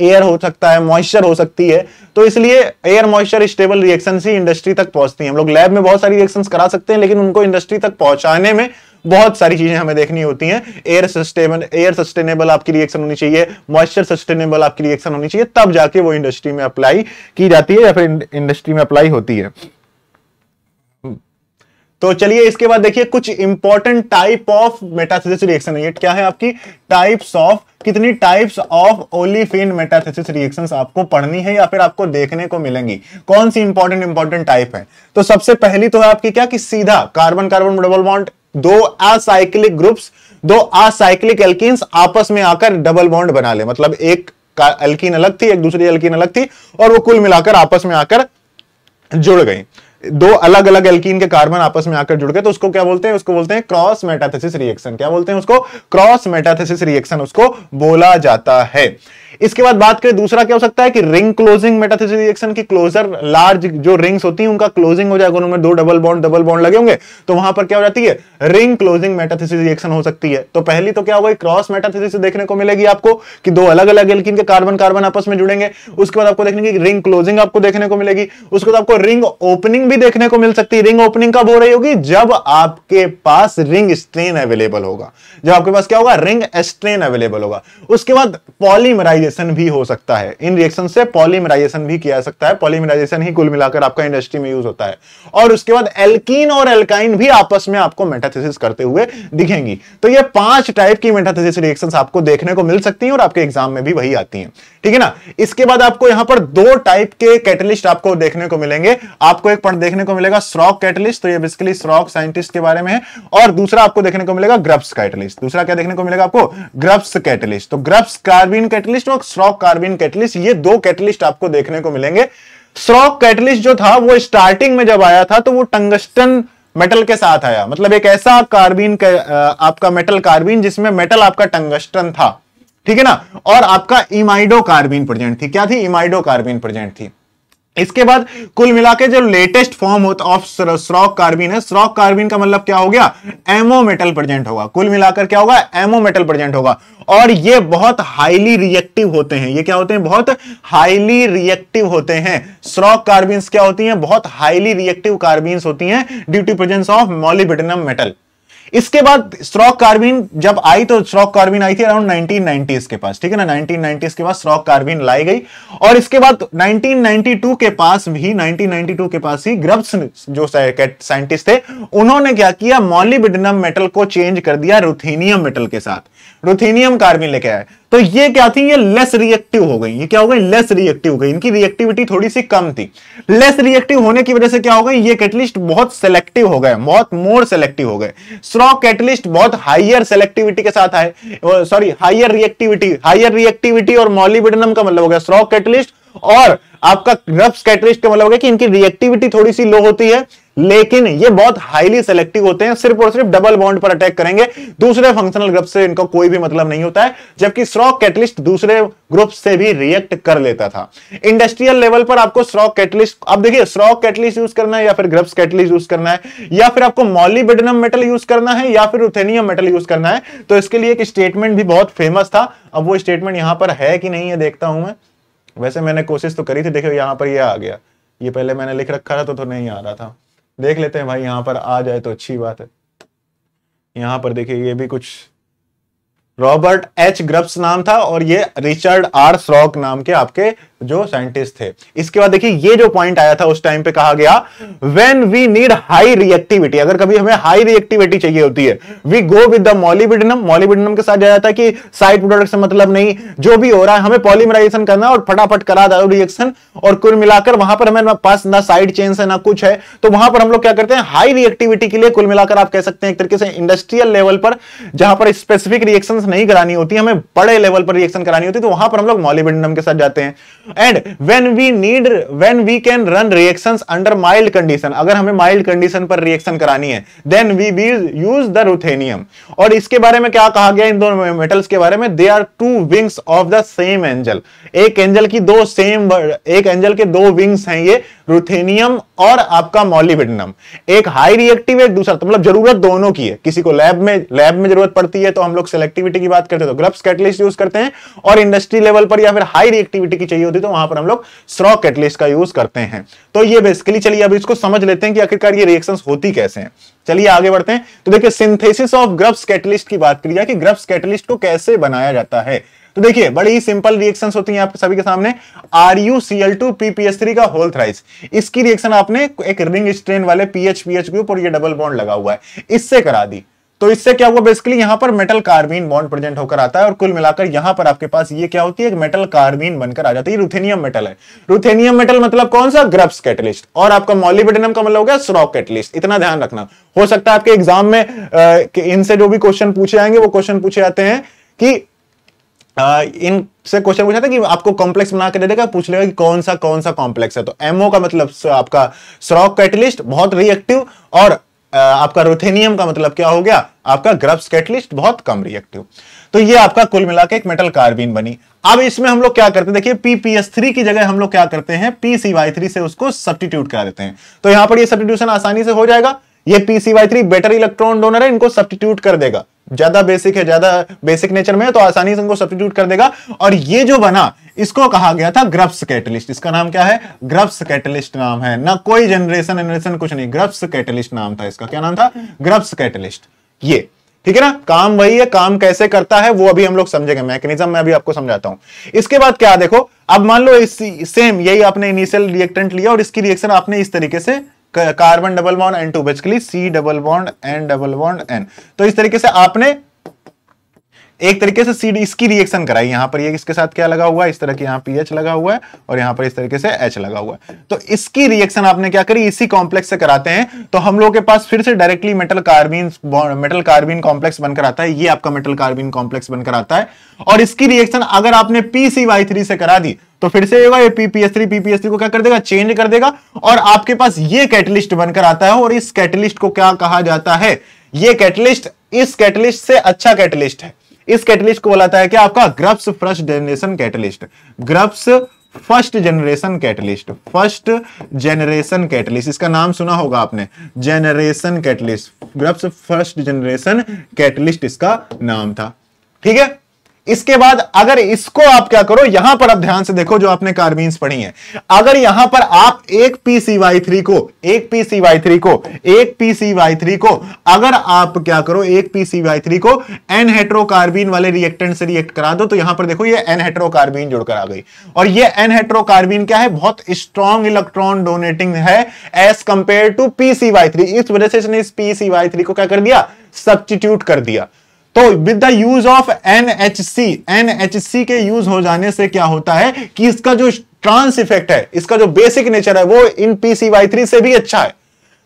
एयर हो सकता है मॉइस्चर हो सकती है तो इसलिए एयर मॉइस्चर स्टेबल रिएक्शन ही इंडस्ट्री तक पहुंचती है हम लोग लैब में बहुत सारी रिएक्शन करा सकते हैं लेकिन उनको इंडस्ट्री तक पहुंचाने में बहुत सारी चीजें हमें देखनी होती हैं एयर सस्टेबल एयर सस्टेनेबल आपकी रिएक्शन होनी चाहिए मॉइस्चर सस्टेनेबल आपकी रिएक्शन होनी चाहिए तब जाके वो इंडस्ट्री में अप्लाई की जाती है या फिर इंडस्ट्री में अप्लाई होती है तो चलिए इसके बाद देखिए कुछ important type of metathesis reaction ये क्या है आपकी टाइप्स ऑफ कितनी types of olefin metathesis reactions आपको पढ़नी है या फिर आपको देखने को मिलेंगी कौन सी इंपॉर्टेंट इंपॉर्टेंट टाइप है तो सबसे पहली तो है आपकी क्या कि सीधा कार्बन कार्बन डबल बॉन्ड दो असाइक्लिक ग्रुप्स दो असाइक्लिक एल्किन्स आपस में आकर डबल बॉन्ड बना ले मतलब एक का एल्किन अलग थी एक दूसरी एल्किन अलग थी और वो कुल मिलाकर आपस में आकर जुड़ गई दो अलग अलग एल्कीन के कार्बन आपस में आकर जुड़ गए तो उसको क्या बोलते हैं उसको बोलते हैं क्रॉस मेटाथेसिस रिएक्शन क्या बोलते हैं उसको क्रॉस मेटाथेसिस रिएक्शन उसको बोला जाता है इसके बाद बात करें दूसरा क्या हो सकता है कि रिंग क्लोजिंग मेटाथेसिस रिएक्शन की क्लोजर लार्ज जो रिंग्स होती हैं उनका क्लोजिंग हो जाएगा उनमें दो डबल बॉन्ड डबल बॉन्ड लगे होंगे तो वहां पर क्या हो जाती है रिंग क्लोजिंग मेटाथेसिस रिएक्शन हो सकती है तो पहली तो क्या हो क्रॉस मेटाथेसिस देखने को मिलेगी आपको कि दो अलग अलग एल्किन के कार्बन कार्बन आपस में जुड़ेंगे उसके बाद आपको देखने की रिंग क्लोजिंग आपको देखने को मिलेगी उसके बाद आपको रिंग ओपनिंग भी देखने को मिल सकती है रिंग ओपनिंग कब हो रही होगी जब आपके पास रिंग स्ट्रेन अवेलेबल होगा जब आपके पास क्या होगा रिंग स्ट्रेन अवेलेबल होगा उसके बाद पॉलीमराइजेशन भी हो सकता है इन रिएक्शन से पॉलीमराइजेशन भी किया सकता है पॉलीमराइजेशन ही कुल मिलाकर आपका इंडस्ट्री में यूज होता है और उसके बाद एल्किन और एल्काइन भी आपस में आपको मेटाथेसिस करते हुए दिखेंगी तो ये पांच टाइप की मेटाथेसिस रिएक्शन आपको देखने को मिल सकती है और आपके एग्जाम में भी वही आती है ठीक है ना इसके बाद आपको यहां पर दो टाइप के कैटलिस्ट आपको देखने को मिलेंगे आपको एक पढ़ देखने को मिलेगा स्रॉक कैटलिस्ट तो ये बेसिकली स्रॉक साइंटिस्ट के बारे में है और दूसरा आपको देखने को मिलेगा ग्रब्स कैटलिस्ट दूसरा क्या देखने को मिलेगा आपको ग्रब्स कैटलिस्ट तो ग्रब्स कार्बिन कैटलिस्ट और स्रॉक कार्बिन कैटलिस्ट ये दो कैटलिस्ट आपको देखने को मिलेंगे स्रॉक कैटलिस्ट जो था वो स्टार्टिंग में जब आया था तो वो टंगस्टन मेटल के साथ आया मतलब एक ऐसा कार्बिन आपका मेटल कार्बिन जिसमें मेटल आपका टंगस्टन था ठीक है ना और आपका इमाइडो कार्बिन प्रेजेंट थी क्या थी इमाइडो कार्बिन प्रेजेंट थी इसके बाद कुल मिला के जो लेटेस्ट फॉर्म होता ऑफ स्रॉक कार्बिन है स्रॉक कार्बिन का मतलब क्या हो गया एमओ मेटल प्रेजेंट होगा कुल मिलाकर क्या होगा एमओ मेटल प्रेजेंट होगा और ये बहुत हाईली रिएक्टिव होते हैं ये क्या होते हैं बहुत हाईली रिएक्टिव होते हैं स्रॉक कार्बिन क्या होती हैं बहुत हाईली रिएक्टिव कार्बिन होती हैं due to presence of molybdenum metal इसके बाद स्ट्रॉक कार्बिन जब आई तो स्ट्रॉक कार्बिन आई थी अराउंड 1990s के पास ठीक है ना 1990s के बाद स्ट्रॉक कार्बिन लाई गई और इसके बाद 1992 के पास भी 1992 के पास ही ग्रब्स जो साइंटिस्ट थे उन्होंने क्या किया मॉलिबिडनम मेटल को चेंज कर दिया रुथेनियम मेटल के साथ रुथेनियम कार्बिन लेके आए तो ये क्या थी ये लेस रिएक्टिव हो गई ये क्या हो गई लेस रिएक्टिव हो गई इनकी रिएक्टिविटी थोड़ी सी कम थी लेस रिएक्टिव होने की वजह से क्या हो गई ये कैटलिस्ट बहुत सेलेक्टिव हो गए बहुत मोर सेलेक्टिव हो गए स्ट्रॉ कैटलिस्ट बहुत हाइयर सेलेक्टिविटी के साथ आए sorry higher reactivity higher reactivity और मॉलिबिडनम का मतलब हो गया स्ट्रॉ कैटलिस्ट और आपका रफ्स कैटलिस्ट का मतलब हो गया कि इनकी रिएक्टिविटी थोड़ी सी लो होती है लेकिन ये बहुत हाईली सेलेक्टिव होते हैं सिर्फ और सिर्फ डबल बॉन्ड पर अटैक करेंगे दूसरे फंक्शनल ग्रुप से इनका कोई भी मतलब नहीं होता है जबकि स्ट्रॉक कैटलिस्ट दूसरे ग्रुप से भी रिएक्ट कर लेता था इंडस्ट्रियल लेवल पर आपको स्ट्रॉक कैटलिस्ट अब देखिए स्ट्रॉक कैटलिस्ट यूज करना है या फिर ग्रब्स कैटलिस्ट यूज करना है या फिर आपको मॉलीबेडनम मेटल यूज करना है या फिर रुथेनियम मेटल यूज करना है तो इसके लिए एक स्टेटमेंट भी बहुत फेमस था अब वो स्टेटमेंट यहां पर है कि नहीं है देखता हूं मैं वैसे मैंने कोशिश तो करी थी देखो यहां पर यह आ गया ये पहले मैंने लिख रखा था तो, तो नहीं आ रहा था देख लेते हैं भाई यहां पर आ जाए तो अच्छी बात है यहां पर देखिए ये भी कुछ रॉबर्ट एच ग्रब्स नाम था और ये रिचर्ड आर श्रॉक नाम के आपके जो साइंटिस्ट थे इसके बाद देखिए ये जो पॉइंट आया था उस टाइम पे कहा गया when we need high reactivity अगर कभी हमें हाई रिएक्टिविटी चाहिए होती है we go with the molybdenum molybdenum के साथ जाया था कि साइड प्रोडक्ट से मतलब नहीं जो भी हो रहा है हमें पॉलीमराइजेशन करना और फटाफट करा दो रिएक्शन और कुल मिलाकर वहां पर हमें पास ना साइड चेन है ना कुछ है तो वहां पर हम लोग क्या करते हैं हाई रिएक्टिविटी के लिए कुल मिलाकर आप कह सकते हैं एक तरीके से इंडस्ट्रियल लेवल पर जहां पर स्पेसिफिक रिएक्शंस नहीं करानी होती हमें बड़े लेवल पर रिएक्शन करानी होती तो वहां पर हम लोग मॉलीबिडनम के साथ जाते हैं and when we need when we can run reactions under mild condition अगर हमें माइल्ड कंडीशन पर रिएक्शन करानी है then we will use the ruthenium और इसके बारे में क्या कहा गया इन दोनों मेटल्स के बारे में they are two wings of the same angel एक एंजल की दो सेम एक एंजल के दो विंग्स हैं ये रुथेनियम और आपका मॉलिबिडनम एक हाई रिएक्टिव है दूसरा तो मतलब जरूरत दोनों की है किसी को लैब में लैब में जरूरत पड़ती है तो हम लोग सेलेक्टिविटी की बात करते हैं तो ग्रब्स कैटलिस्ट यूज करते हैं और इंडस्ट्री लेवल पर या फिर हाई रिएक्टिविटी की चाहिए होती है तो वहां पर हम लोग स्रॉ कैटलिस्ट का यूज करते हैं तो ये बेसिकली चलिए अब इसको समझ लेते हैं कि आखिरकार ये रिएक्शंस होती कैसे हैं चलिए आगे बढ़ते हैं तो देखिए सिंथेसिस ऑफ ग्रब्स कैटलिस्ट की बात करिए कि ग्रब्स कैटलिस्ट को कैसे बनाया जाता है तो देखिए बड़ी सिंपल रिएक्शन होती है आपके सभी के सामने R U C L two PPS three का होल थ्राइस इसकी रिएक्शन आपने एक रिंग स्ट्रेन वाले पीएच पीएच ग्रुप और ये डबल बॉन्ड लगा हुआ है इससे करा दी तो इससे क्या हुआ बेसिकली यहां पर मेटल कार्बिन बॉन्ड प्रेजेंट होकर आता है और कुल मिलाकर यहां पर आपके पास ये क्या होती है एक मेटल कार्बिन बनकर आ जाती है रुथेनियम मेटल है रुथेनियम मेटल मतलब कौन सा ग्रब्स कैटलिस्ट और आपका मॉलिबेडनम का मतलब हो गया स्रॉक कैटलिस्ट इतना ध्यान रखना हो सकता है आपके एग्जाम में इनसे जो भी क्वेश्चन पूछे जाएंगे वो क्वेश्चन पूछे जाते हैं कि इनसे क्वेश्चन पूछा था कि आपको कॉम्प्लेक्स बना के दे देगा पूछ लेगा कि कौन सा कौन सा कॉम्प्लेक्स है तो एमओ का मतलब आपका स्रॉक कैटलिस्ट बहुत रिएक्टिव और आपका रुथेनियम का मतलब क्या हो गया आपका ग्रब्स कैटलिस्ट बहुत कम रिएक्टिव तो ये आपका कुल मिला के एक मेटल कार्बिन बनी अब इसमें हम लोग क्या करते हैं देखिए पीपीएस थ्री की जगह हम लोग क्या करते हैं पीसीवाई थ्री से उसको सब्सटीट्यूट कर देते हैं तो यहां पर ये सब्सटीट्यूशन आसानी से हो जाएगा ये PCY three better electron donor है इनको सब्सटीट्यूट कर देगा ज्यादा बेसिक है ज्यादा बेसिक नेचर में है तो आसानी से उनको सब्सिट्यूट कर देगा और ये जो बना इसको कहा गया था ग्रब्स कैटलिस्ट इसका नाम क्या है ग्रब्स कैटलिस्ट नाम है ना कोई जनरेशन जनरेशन कुछ नहीं ग्रब्स कैटलिस्ट नाम था इसका क्या नाम था ग्रब्स कैटलिस्ट ये ठीक है ना काम वही है काम कैसे करता है वो अभी हम लोग समझेंगे मैकेनिज्म मैं अभी आपको समझाता हूं इसके बाद क्या देखो अब मान लो इस सेम यही आपने इनिशियल रिएक्टेंट लिया और इसकी रिएक्शन आपने इस तरीके से carbon double bond N two basically C double bond N double bond N तो इस तरीके से आपने एक तरीके से सीड इसकी रिएक्शन कराई यहाँ पर ये इसके साथ क्या लगा हुआ है इस तरह के पी पीएच लगा हुआ है और यहां पर इस तरीके से एच लगा हुआ है तो इसकी रिएक्शन आपने क्या करी इसी कॉम्प्लेक्स से कराते हैं तो हम लोग के पास फिर से directly metal carbene metal carbene complex बनकर आता है ये आपका मेटल कार्बिन कॉम्प्लेक्स बनकर आता है और इसकी रिएक्शन अगर आपने पी से करा दी तो फिर से होगा ये पीपीएस थ्री को क्या कर देगा चेंज कर देगा और आपके पास ये कैटलिस्ट बनकर आता है और इस कैटलिस्ट को क्या कहा जाता है ये कैटलिस्ट इस कैटलिस्ट से अच्छा कैटलिस्ट है इस कैटलिस्ट को बोलाता है क्या आपका Grubbs first generation catalyst Grubbs first generation catalyst first generation catalyst इसका नाम सुना होगा आपने generation catalyst Grubbs first generation catalyst इसका नाम था ठीक है इसके बाद अगर इसको आप क्या करो यहां पर आप ध्यान से देखो जो आपने कार्बीन पढ़ी है अगर यहां पर आप एक वाई थ्री को एक वाई थ्री को एक वाई थ्री को अगर आप क्या करो एक वाई थ्री को एन हेट्रोकार्बीन वाले रिएक्टेंट से रिएक्ट करा दो तो यहां पर देखो ये एन हेट्रोकार्बीन जुड़कर आ गई और ये एन हेट्रोकार्बीन क्या है बहुत स्ट्रॉन्ग इलेक्ट्रॉन डोनेटिंग है as compare to Y three इस वजह से इसने इस पीसीवाई थ्री को क्या कर दिया सब्सटीट्यूट कर दिया तो with the use of NHC NHC के यूज हो जाने से क्या होता है कि इसका जो ट्रांस इफेक्ट है इसका जो बेसिक नेचर है वो इन पीसीवाई थ्री से भी अच्छा है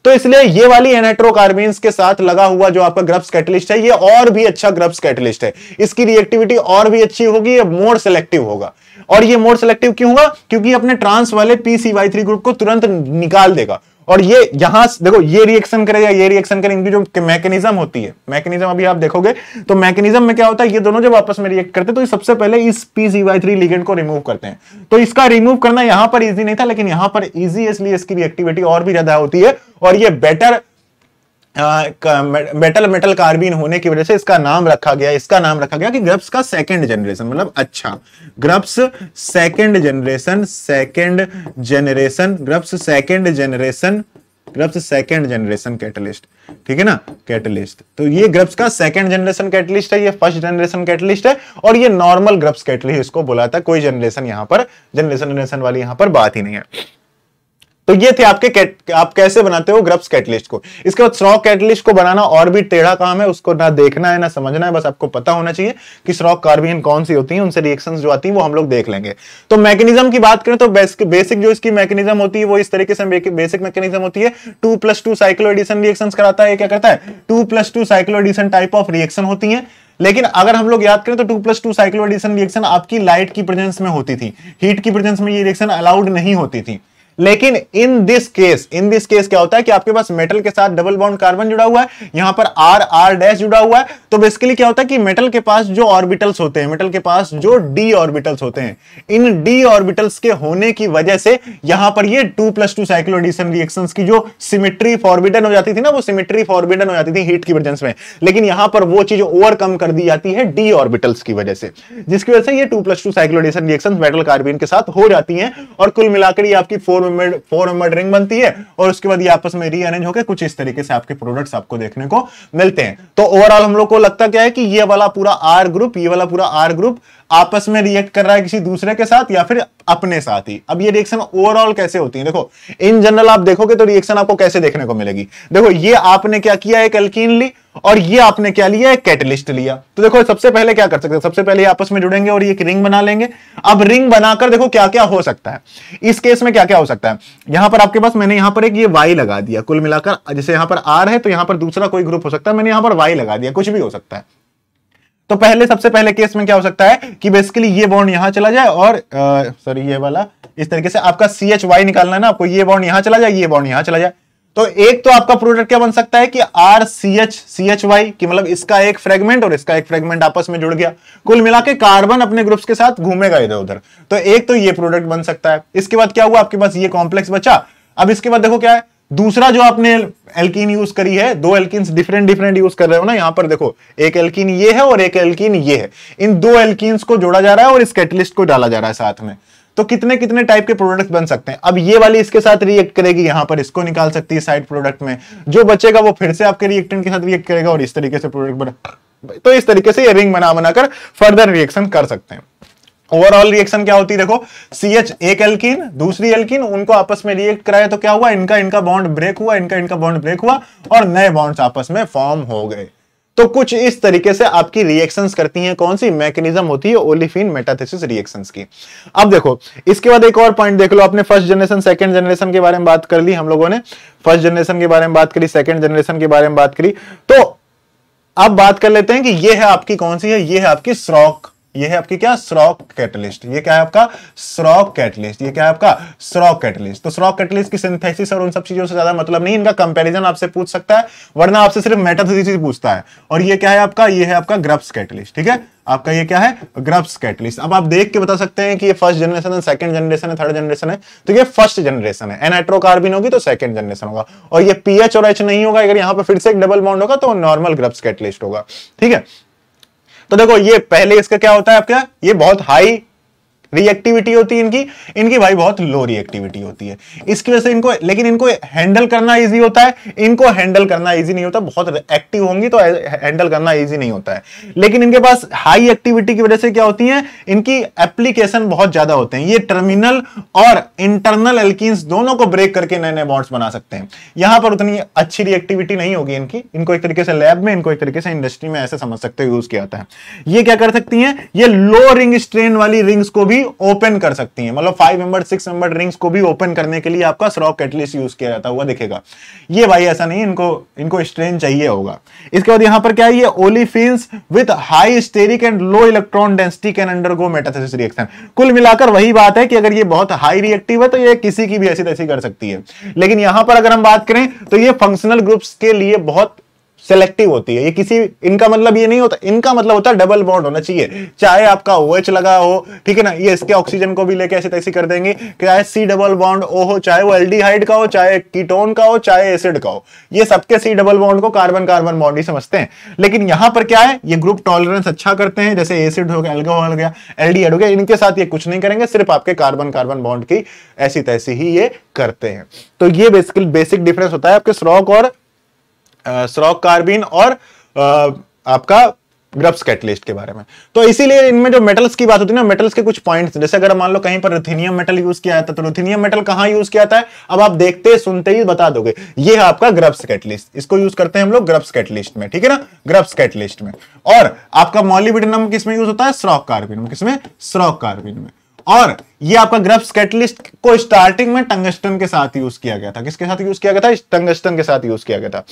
तो इसलिए ये वाली एनाइट्रोकार्बिन के साथ लगा हुआ जो आपका ग्रब्स कैटलिस्ट है ये और भी अच्छा ग्रब्स कैटलिस्ट है इसकी रिएक्टिविटी और भी अच्छी होगी ये मोर सेलेक्टिव होगा और ये मोर सेलेक्टिव क्यों होगा क्योंकि अपने ट्रांस वाले पीसीवाई थ्री ग्रुप को तुरंत निकाल देगा और ये यहां देखो ये रिएक्शन करेगा ये रिएक्शन करेगा इनकी जो मैकेनिज्म होती है मैकेनिज्म अभी आप देखोगे तो मैकेनिज्म में क्या होता है ये दोनों जब आपस में रिएक्ट करते हैं तो सबसे पहले इस पी लिगेंड को रिमूव करते हैं तो इसका रिमूव करना यहां पर ईजी नहीं था लेकिन यहां पर ईजी इसलिए इसकी रिएक्टिविटी और भी ज्यादा होती है और ये बेटर मेटल मेटल कार्बिन होने की वजह से इसका नाम रखा गया इसका नाम रखा गया कि ग्रब्स का सेकंड जनरेशन मतलब अच्छा Grubbs second generation second generation Grubbs second generation Grubbs second generation catalyst ठीक है ना कैटलिस्ट तो ये ग्रब्स का सेकंड जनरेशन कैटलिस्ट है ये फर्स्ट जनरेशन कैटलिस्ट है और ये नॉर्मल ग्रब्स कैटलिस्ट इसको बुलाता है कोई जनरेशन यहाँ पर जनरेशन जनरेशन वाली यहां पर बात ही नहीं है तो ये थे आपके कैट आप कैसे बनाते हो ग्रब्स कैटलिस्ट को इसके बाद स्रॉक कैटलिस्ट को बनाना और भी टेढ़ा काम है उसको ना देखना है ना समझना है बस आपको पता होना चाहिए कि स्रॉक कार्बिन कौन सी होती है उनसे रिएक्शन जो आती है वो हम लोग देख लेंगे तो मैकेनिज्म की बात करें तो बेसिक जो इसकी मैकेनिज्म होती है वो इस तरीके से बेसिक मैकेनिज्म होती है two plus two cycloaddition reaction कराता है क्या करता है two plus two cycloaddition type of reaction होती है लेकिन अगर हम लोग याद करें तो two plus two cycloaddition reaction आपकी लाइट की प्रेजेंस में होती थी हीट की प्रेजेंस में ये रिएक्शन अलाउड नहीं होती थी लेकिन in this case in this case क्या होता है कि आपके पास मेटल के साथ डबल बाउंड कार्बन जुड़ा हुआ है यहां पर आर आर डैश जुड़ा हुआ है तो बेसिकली क्या होता है कि मेटल के पास जो ऑर्बिटल्स होते हैं मेटल के पास जो डी ऑर्बिटल्स होते हैं इन डी ऑर्बिटल्स के होने की वजह से यहां पर ये two plus two cycloaddition reaction की जो सिमिट्री फॉर्बिडन हो जाती थी ना वो सिमिट्री फॉर्बिडन हो जाती थी हीट की वजह में लेकिन यहां पर वो चीज ओवरकम कर दी जाती है डी ऑर्बिटल्स की वजह से जिसकी वजह से ये two plus two cycloaddition reaction metal carbene के साथ हो जाती है और कुल मिलाकर ये आपकी four number four number ring बनती है और उसके बाद ये आपस में रीअरेंज होकर कुछ इस तरीके से आपके प्रोडक्ट्स आपको देखने को मिलते हैं तो ओवरऑल हम लोग को लगता क्या है कि ये वाला पूरा आर ग्रुप ये वाला पूरा आर ग्रुप आपस में रिएक्ट कर रहा है किसी दूसरे के साथ या फिर अपने साथ ही अब ये रिएक्शन ओवरऑल कैसे होती है देखो इन जनरल आप देखोगे तो रिएक्शन आपको कैसे देखने को मिलेगी देखो ये आपने क्या किया एक अल्कीन ली और ये आपने क्या लिया एक कैटलिस्ट लिया तो देखो सबसे पहले क्या कर सकते हैं सबसे पहले आपस में जुड़ेंगे और ये एक रिंग बना लेंगे अब रिंग बनाकर देखो क्या क्या हो सकता है इस केस में क्या क्या हो सकता है यहां पर आपके पास मैंने यहां पर एक ये वाई लगा दिया कुल मिलाकर जैसे यहां पर आर है तो यहां पर दूसरा कोई ग्रुप हो सकता है मैंने यहां पर वाई लगा दिया कुछ भी हो सकता है तो पहले सबसे पहले केस में क्या हो सकता है कि बेसिकली ये बॉन्ड यहां चला जाए और सॉरी ये वाला इस तरीके से आपका सी एच वाई निकालना है ना आपको ये बॉन्ड यहां चला जाए ये बॉन्ड यहां चला जाए तो एक तो आपका प्रोडक्ट क्या बन सकता है कि R C H C H Y की मतलब इसका एक फ्रेगमेंट और इसका एक फ्रेगमेंट आपस में जुड़ गया कुल मिला के कार्बन अपने ग्रुप्स के साथ घूमेगा इधर उधर तो एक तो ये प्रोडक्ट बन सकता है इसके बाद क्या हुआ आपके पास ये कॉम्प्लेक्स बचा अब इसके बाद देखो क्या है दूसरा जो आपने एल्कीन यूज करी है दो एल्किन डिफरेंट डिफरेंट यूज कर रहे हो ना यहां पर देखो एक एल्कीन ये है और एक एल्किन ये है इन दो एल्किन को जोड़ा जा रहा है और इस कैटलिस्ट को डाला जा रहा है साथ में तो कितने कितने टाइप के प्रोडक्ट बन सकते हैं अब ये वाली इसके साथ रिएक्ट करेगी यहां पर इसको निकाल सकती है साइड प्रोडक्ट में जो बचेगा वो फिर से आपके रिएक्टेंट के साथ रिएक्ट करेगा और इस तरीके से प्रोडक्ट बना तो इस तरीके से ये रिंग बना बनाकर फर्दर रिएक्शन कर सकते हैं ओवरऑल रिएक्शन क्या होती है देखो सी एच एक एल्किन दूसरी एल्किन उनको आपस में रिएक्ट कराया तो क्या हुआ इनका इनका बॉन्ड ब्रेक हुआ इनका इनका बॉन्ड ब्रेक हुआ और नए बॉन्ड्स आपस में फॉर्म हो गए तो कुछ इस तरीके से आपकी रिएक्शंस करती हैं कौन सी मैकेनिज्म होती है ओलिफिन मेटाथेसिस रिएक्शंस की अब देखो इसके बाद एक और पॉइंट देख लो आपने फर्स्ट जनरेशन सेकंड जनरेशन के बारे में बात कर ली हम लोगों ने फर्स्ट जनरेशन के बारे में बात करी सेकंड जनरेशन के बारे में बात करी तो अब बात कर लेते हैं कि यह है आपकी कौन सी है ये है आपकी स्रॉक ये है आपकी क्या स्रॉक कैटलिस्ट ये क्या है आपका स्रॉक कैटलिस्ट ये क्या है आपका स्रॉक कैटलिस्ट तो स्रॉक कैटलिस्ट की सिंथेसिस और उन सब चीजों से ज्यादा मतलब नहीं इनका कंपैरिजन आपसे पूछ सकता है वरना आपसे सिर्फ मेटाथीसिस पूछता है और ये क्या है आपका ये है आपका ग्रब्स कैटलिस्ट ठीक है आपका ये क्या है ग्रब्स कैटलिस्ट अब आप देख के बता सकते हैं कि ये फर्स्ट जनरेशन है सेकंड जनरेशन है थर्ड जनरेशन है तो ये फर्स्ट जनरेशन है एनाइट्रोकार्बिन होगी तो सेकंड जनरेशन होगा और ये पीएच और एच नहीं होगा अगर यहां पर फिर से एक डबल बॉन्ड होगा तो नॉर्मल ग्रब्स कैटलिस्ट होगा ठीक है तो देखो ये पहले इसका क्या होता है आपका ये बहुत हाई रिएक्टिविटी होती है इनकी इनकी भाई बहुत लो रिएक्टिविटी होती है इसकी वजह से इनको लेकिन इनको हैंडल करना इजी होता है इनको हैंडल करना इजी नहीं होता बहुत एक्टिव होंगी तो हैंडल करना इजी नहीं होता है लेकिन इनके पास हाई एक्टिविटी की वजह से क्या होती है इनकी एप्लीकेशन बहुत ज्यादा होते हैं ये टर्मिनल और इंटरनल एल्किस दोनों को ब्रेक करके नए नए बॉन्ड्स बना सकते हैं यहां पर उतनी अच्छी रिएक्टिविटी नहीं होगी इनकी इनको एक तरीके से लैब में इनको एक तरीके से इंडस्ट्री में ऐसे समझ सकते हो यूज किया जाता है ये क्या कर सकती है ये लो रिंग स्ट्रेन वाली रिंग्स को भी भी ओपन कर सकती हैं मतलब five member six member rings को भी ओपन करने के लिए आपका स्रॉक कैटलिस्ट यूज किया जाता हुआ दिखेगा ये भाई ऐसा नहीं इनको इनको स्ट्रेन चाहिए होगा इसके बाद यहां पर क्या है ये olefins with high steric and low electron density can undergo reaction कुल मिलाकर वही बात है कि अगर ये बहुत हाई रिएक्टिव है तो ये किसी की भी ऐसी तैसी कर सकती है लेकिन यहां पर अगर हम बात करें तो ये फंक्शनल ग्रुप्स के लिए बहुत सेलेक्टिव होती है ये किसी इनका मतलब ये नहीं होता इनका मतलब होता है डबल बॉन्ड होना चाहिए चाहे आपका ओ OH लगा हो ठीक है ना ये इसके ऑक्सीजन को भी लेके ऐसे तैसी कर देंगे चाहे सी डबल बॉन्ड ओ हो चाहे वो एल्डिहाइड का हो चाहे कीटोन का हो चाहे एसिड का हो ये सबके सी डबल बॉन्ड को कार्बन कार्बन बॉन्ड ही समझते हैं लेकिन यहां पर क्या है ये ग्रुप टॉलरेंस अच्छा करते हैं जैसे एसिड हो गया एल्कोहल हो गया एल्डिहाइड हो गया इनके साथ ये कुछ नहीं करेंगे सिर्फ आपके कार्बन कार्बन बॉन्ड की ऐसी तैसी ही ये करते हैं तो ये बेसिकली बेसिक डिफरेंस होता है आपके स्रॉक और स्रॉक कार्बिन और uh, आपका ग्रब्स कैटलिस्ट के बारे में तो इसीलिए इनमें जो मेटल्स की बात होती है ना मेटल्स के कुछ पॉइंट्स जैसे अगर मान लो कहीं पर रुथीनियम मेटल यूज किया जाता है तो रुथीनियम मेटल कहां यूज किया जाता है अब आप देखते सुनते ही बता दोगे ये है आपका ग्रब्स कैटलिस्ट इसको यूज करते हैं हम लोग ग्रब्स कैटलिस्ट में ठीक है ना ग्रब्स कैटलिस्ट में और आपका मॉलीबिडनम किसमें यूज होता है स्रॉक कार्बिन में किसमें स्रॉक कार्बिन में और ये आपका ग्रब्स कैटलिस्ट को स्टार्टिंग में टंगस्टन के साथ यूज किया गया था किसके साथ यूज किया गया था टंगस्टन के साथ यूज किया गया था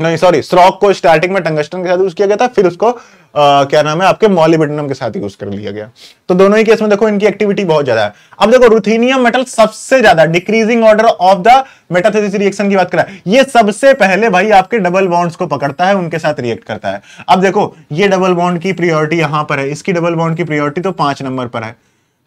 नहीं सॉरी स्ट्रॉक को स्टार्टिंग में टंगस्टन के साथ यूज किया गया था फिर उसको आ, क्या नाम है आपके मॉलिबिडनम के साथ यूज कर लिया गया तो दोनों ही केस में देखो इनकी एक्टिविटी बहुत ज्यादा है अब देखो रुथीनियम मेटल सबसे ज्यादा decreasing order of the metathesis reaction की बात करा ये सबसे पहले भाई आपके डबल बॉन्ड्स को पकड़ता है उनके साथ रिएक्ट करता है अब देखो ये डबल बॉन्ड की प्रियोरिटी यहां पर है इसकी डबल बॉन्ड की प्रियोरिटी तो पांच नंबर पर है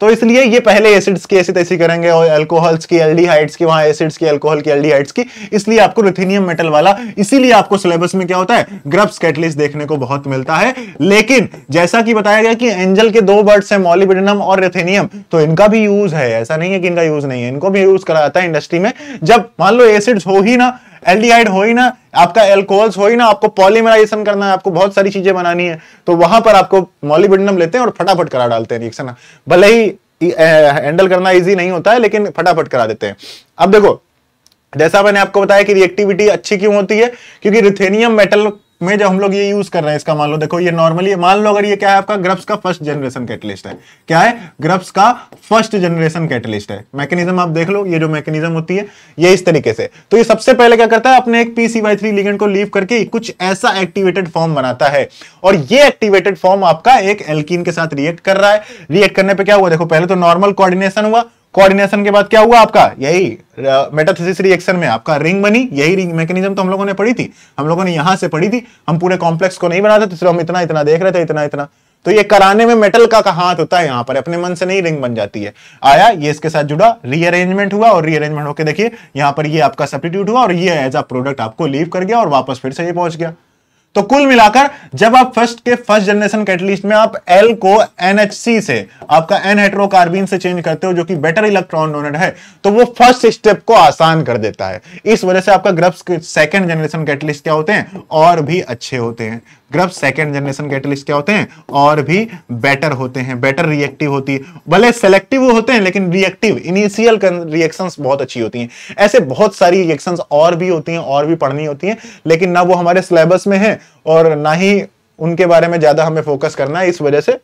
तो इसलिए ये पहले एसिड्स की ऐसी तैसी करेंगे और अल्कोहल्स की एल्डिहाइड्स की वहां एसिड्स की अल्कोहल की एल्डिहाइड्स की इसलिए आपको लिथिनियम मेटल वाला इसीलिए आपको सिलेबस में क्या होता है ग्रब्स कैटलिस्ट देखने को बहुत मिलता है लेकिन जैसा कि बताया गया कि एंजल के दो बर्ड्स हैं मॉलिबिडनम और रिथेनियम तो इनका भी यूज है ऐसा नहीं है कि इनका यूज नहीं है इनको भी यूज करा जाता है इंडस्ट्री में जब मान लो एसिड्स हो ही ना एल्डिहाइड हो ही ना आपका एल्कोहल्स हो ही ना आपको पॉलीमराइजेशन करना है आपको बहुत सारी चीजें बनानी है तो वहां पर आपको मॉलीबिडनम लेते हैं और फटाफट करा डालते हैं रिएक्शन भले ही हैंडल करना इजी नहीं होता है लेकिन फटाफट करा देते हैं अब देखो जैसा मैंने आपको बताया कि रिएक्टिविटी अच्छी क्यों होती है क्योंकि रिथेनियम मेटल में जब हम लोग ये यूज कर रहे हैं इसका मान लो देखो ये नॉर्मली मान लो अगर ये क्या है आपका ग्रब्स का फर्स्ट जनरेशन कैटलिस्ट है क्या है ग्रब्स का फर्स्ट जनरेशन कैटलिस्ट है मैकेनिज्म आप देख लो ये जो मैकेनिज्म होती है ये इस तरीके से तो ये सबसे पहले क्या करता है अपने एक पी सी को लीव करके कुछ ऐसा एक्टिवेटेड फॉर्म बनाता है और ये एक्टिवेटेड फॉर्म आपका एक एल्किन के साथ रिएक्ट कर रहा है रिएक्ट करने पर क्या हुआ देखो पहले तो नॉर्मल कोऑर्डिनेशन हुआ कोऑर्डिनेशन के बाद क्या हुआ आपका यही मेटाथेसिस रिएक्शन में आपका रिंग बनी यही रिंग मैकेनिज्म तो हम लोगों ने पढ़ी थी हम लोगों ने यहां से पढ़ी थी हम पूरे कॉम्प्लेक्स को नहीं बना थे तो सिर्फ हम इतना इतना देख रहे थे इतना इतना तो ये कराने में मेटल का, हाथ होता है यहां पर अपने मन से नहीं रिंग बन जाती है आया ये इसके साथ जुड़ा रीअरेंजमेंट हुआ और रीअरेंजमेंट होकर देखिए यहां पर ये आपका सब्सटीट्यूट हुआ और ये एज अ प्रोडक्ट आपको लीव कर गया और वापस फिर से ये पहुंच गया तो कुल मिलाकर जब आप फर्स्ट के फर्स्ट जनरेशन कैटलिस्ट में आप एल को एनएचसी से आपका एन हेट्रोकार्बिन से चेंज करते हो जो कि बेटर इलेक्ट्रॉन डोनेट है तो वो फर्स्ट स्टेप को आसान कर देता है इस वजह से आपका ग्रब्स सेकेंड जनरेशन कैटलिस्ट क्या होते हैं और भी अच्छे होते हैं ग्रब सेकेंड जनरेशन कैटलिस्ट क्या होते हैं और भी बेटर होते हैं बेटर रिएक्टिव होती है भले सेलेक्टिव वो होते हैं लेकिन रिएक्टिव इनिशियल रिएक्शंस बहुत अच्छी होती हैं ऐसे बहुत सारी रिएक्शंस और भी होती हैं और भी पढ़नी होती हैं लेकिन ना वो हमारे सिलेबस में है और ना ही उनके बारे में ज़्यादा हमें फोकस करना है इस वजह से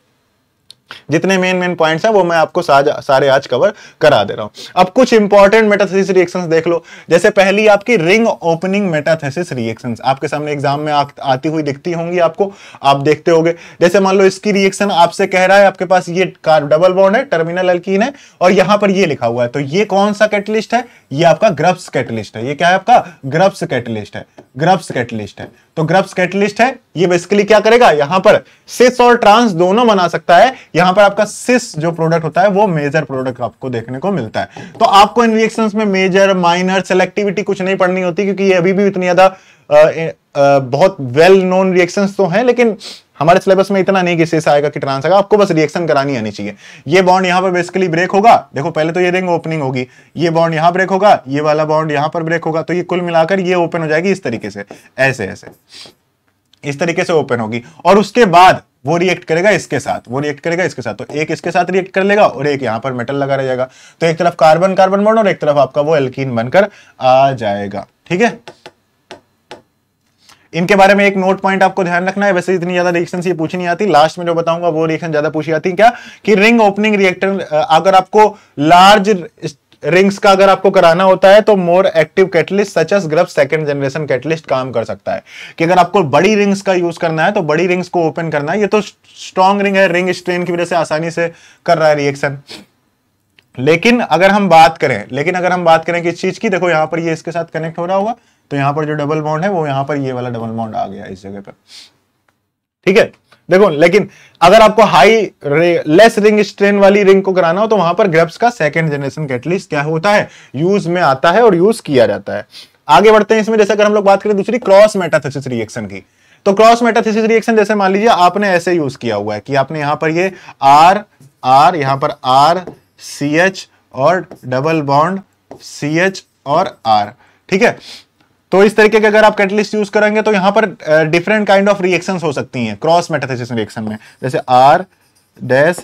जितने मेन मेन पॉइंट्स हैं वो मैं आपको सारे आज कवर करा दे रहा हूं अब कुछ इंपॉर्टेंट मेटाथेसिस रिएक्शंस देख लो जैसे पहली आपकी रिंग ओपनिंग मेटाथेसिस रिएक्शंस आपके सामने एग्जाम में आ, आती हुई दिखती होंगी आपको आप देखते होंगे जैसे मान लो इसकी रिएक्शन आपसे कह रहा है आपके पास ये कार डबल बॉन्ड है टर्मिनल एल्कीन है और यहां पर यह लिखा हुआ है तो ये कौन सा कैटलिस्ट है ये आपका ग्रब्स कैटलिस्ट है ये क्या है आपका ग्रब्स कैटलिस्ट है ग्रब्स कैटलिस्ट है तो ग्रब्स कैटलिस्ट है ये बेसिकली क्या करेगा यहां पर सिस और ट्रांस दोनों बना सकता है यहां पर आपका सिस जो प्रोडक्ट होता है वो मेजर प्रोडक्ट आपको देखने को मिलता है तो आपको इन रिएक्शन में मेजर माइनर सेलेक्टिविटी कुछ नहीं पढ़नी होती क्योंकि ये अभी भी इतनी ज्यादा बहुत वेल नोन रिएक्शन तो है लेकिन हमारे सिलेबस में इतना नहीं किसी से आएगा कि ट्रांस आएगा आपको बस रिएक्शन करानी आनी चाहिए ये बॉन्ड यहां पर बेसिकली ब्रेक होगा देखो पहले तो ये रिंग ओपनिंग होगी ये बॉन्ड यहां ब्रेक होगा ये वाला बॉन्ड यहां पर ब्रेक होगा तो ये कुल मिलाकर ये ओपन हो जाएगी इस तरीके से ऐसे ऐसे इस तरीके से ओपन होगी और उसके बाद वो रिएक्ट करेगा इसके साथ वो रिएक्ट करेगा इसके साथ तो एक इसके साथ रिएक्ट कर लेगा और एक यहां पर मेटल लगा रह जाएगा तो एक तरफ कार्बन कार्बन बन और एक तरफ आपका वो एल्किन बनकर आ जाएगा ठीक है इनके बारे में एक नोट पॉइंट आपको ध्यान रखना है वैसे इतनी ज्यादा रिएक्शन ये पूछी नहीं आती लास्ट में जो बताऊंगा वो रिएक्शन ज्यादा पूछी जाती है क्या कि रिंग ओपनिंग रिएक्टर अगर आपको लार्ज रिंग्स का अगर आपको कराना होता है तो more active catalyst such as Grubb second generation catalyst काम कर सकता है कि अगर आपको बड़ी रिंग्स का यूज करना है तो बड़ी रिंग्स को ओपन करना है ये तो स्ट्रॉन्ग रिंग है रिंग स्ट्रेन की वजह से आसानी से कर रहा है रिएक्शन लेकिन अगर हम बात करें लेकिन अगर हम बात करें किस चीज की देखो यहां पर ये इसके साथ कनेक्ट हो रहा होगा तो यहां पर जो डबल बॉन्ड है वो यहां पर ये वाला डबल बॉन्ड आ गया इस जगह पर ठीक है देखो लेकिन अगर आपको हाई लेस रिंग स्ट्रेन वाली रिंग को कराना हो तो वहां पर ग्रेप्स का सेकेंड जनरेशन कैटलिस्ट क्या होता है यूज में आता है और यूज किया जाता है आगे बढ़ते हैं इसमें जैसे अगर हम लोग बात करें दूसरी क्रॉस मेटाथेसिस रिएक्शन की तो क्रॉस मेटाथेसिस रिएक्शन जैसे मान लीजिए आपने ऐसे यूज किया हुआ है कि आपने यहां पर ये आर आर यहां पर आर सी एच और डबल बॉन्ड सी एच और आर ठीक है तो इस तरीके के अगर आप कैटलिस्ट यूज करेंगे तो यहां पर डिफरेंट काइंड ऑफ रिएक्शन हो सकती हैं क्रॉस मेटाथेसिस रिएक्शन में जैसे R dash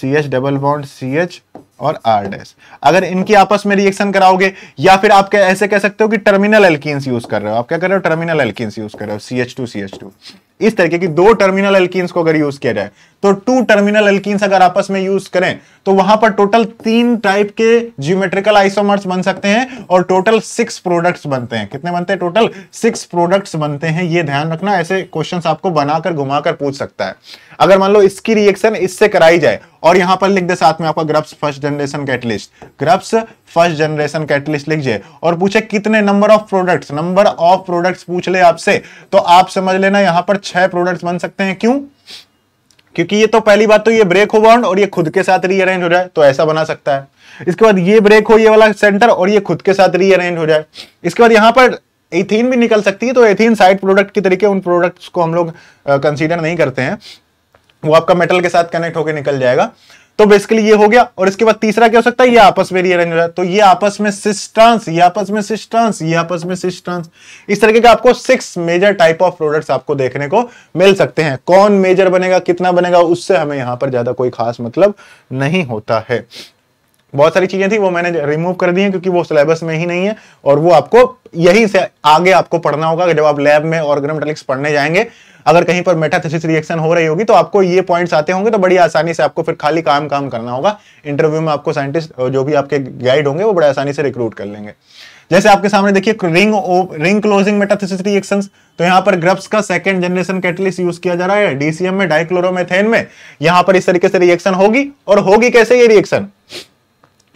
C H double bond C H और आर डैश अगर इनकी आपस में रिएक्शन कराओगे या फिर आप ऐसे कह सकते हो कि टर्मिनल एल्किन्स यूज कर रहे हो आप क्या कर रहे हो टर्मिनल एल्किन्स यूज कर रहे हो C H two C H two इस तरीके की दो टर्मिनल एल्कीन्स को अगर यूज किया जाए तो टू टर्मिनल एल्कीन्स अगर आपस में यूज करें तो वहां पर टोटल तीन टाइप के जियोमेट्रिकल आइसोमर्स बन सकते हैं और टोटल सिक्स प्रोडक्ट्स बनते हैं कितने बनते हैं टोटल सिक्स प्रोडक्ट्स बनते हैं ये ध्यान रखना ऐसे क्वेश्चन आपको बनाकर घुमाकर पूछ सकता है अगर मान लो इसकी रिएक्शन इससे कराई जाए और यहां पर लिख दे साथ में आपका Grubbs first generation catalyst Grubbs first generation catalyst लिखिए और पूछे कितने number of products number of products पूछ ले आपसे तो आप समझ लेना यहां पर छह प्रोडक्ट्स बन सकते हैं क्यों क्योंकि ये तो पहली बात तो ये ब्रेक हो बॉन्ड और ये खुद के साथ रीअरेंज हो जाए तो ऐसा बना सकता है इसके बाद ये ब्रेक हो ये वाला सेंटर और ये खुद के साथ रीअरेंज हो जाए इसके बाद यहां पर एथीन भी निकल सकती है तो एथीन साइड प्रोडक्ट की तरीके उन प्रोडक्ट्स को हम लोग कंसीडर नहीं करते हैं वो आपका मेटल के साथ कनेक्ट होकर निकल जाएगा तो बेसिकली ये हो गया और इसके बाद तीसरा क्या हो सकता है ये आपस में रीअरेंज हो जाए तो ये आपस में सिस्टांस ये आपस में सिस्टांस ये आपस में सिस्टांस इस तरीके का आपको six major type of products आपको देखने को मिल सकते हैं कौन मेजर बनेगा कितना बनेगा उससे हमें यहां पर ज्यादा कोई खास मतलब नहीं होता है बहुत सारी चीजें थी वो मैंने रिमूव कर दी हैं क्योंकि वो सिलेबस में ही नहीं है और वो आपको यही से आगे आपको पढ़ना होगा जब आप लैब में ऑर्गेनोमेटेलिक्स पढ़ने जाएंगे अगर कहीं पर मेटाथेसिस रिएक्शन हो रही होगी तो आपको ये पॉइंट्स आते होंगे तो बड़ी आसानी से आपको फिर खाली काम काम करना होगा इंटरव्यू में आपको साइंटिस्ट जो भी आपके गाइड होंगे वो बड़े आसानी से रिक्रूट कर लेंगे जैसे आपके सामने देखिए ring ring closing metathesis reactions तो यहाँ पर ग्रब्स का सेकंड जनरेशन कैटलिस्ट यूज किया जा रहा है डीसीएम में डाइक्लोरोमेथेन में यहाँ पर इस तरीके से रिएक्शन होगी और होगी कैसे ये रिएक्शन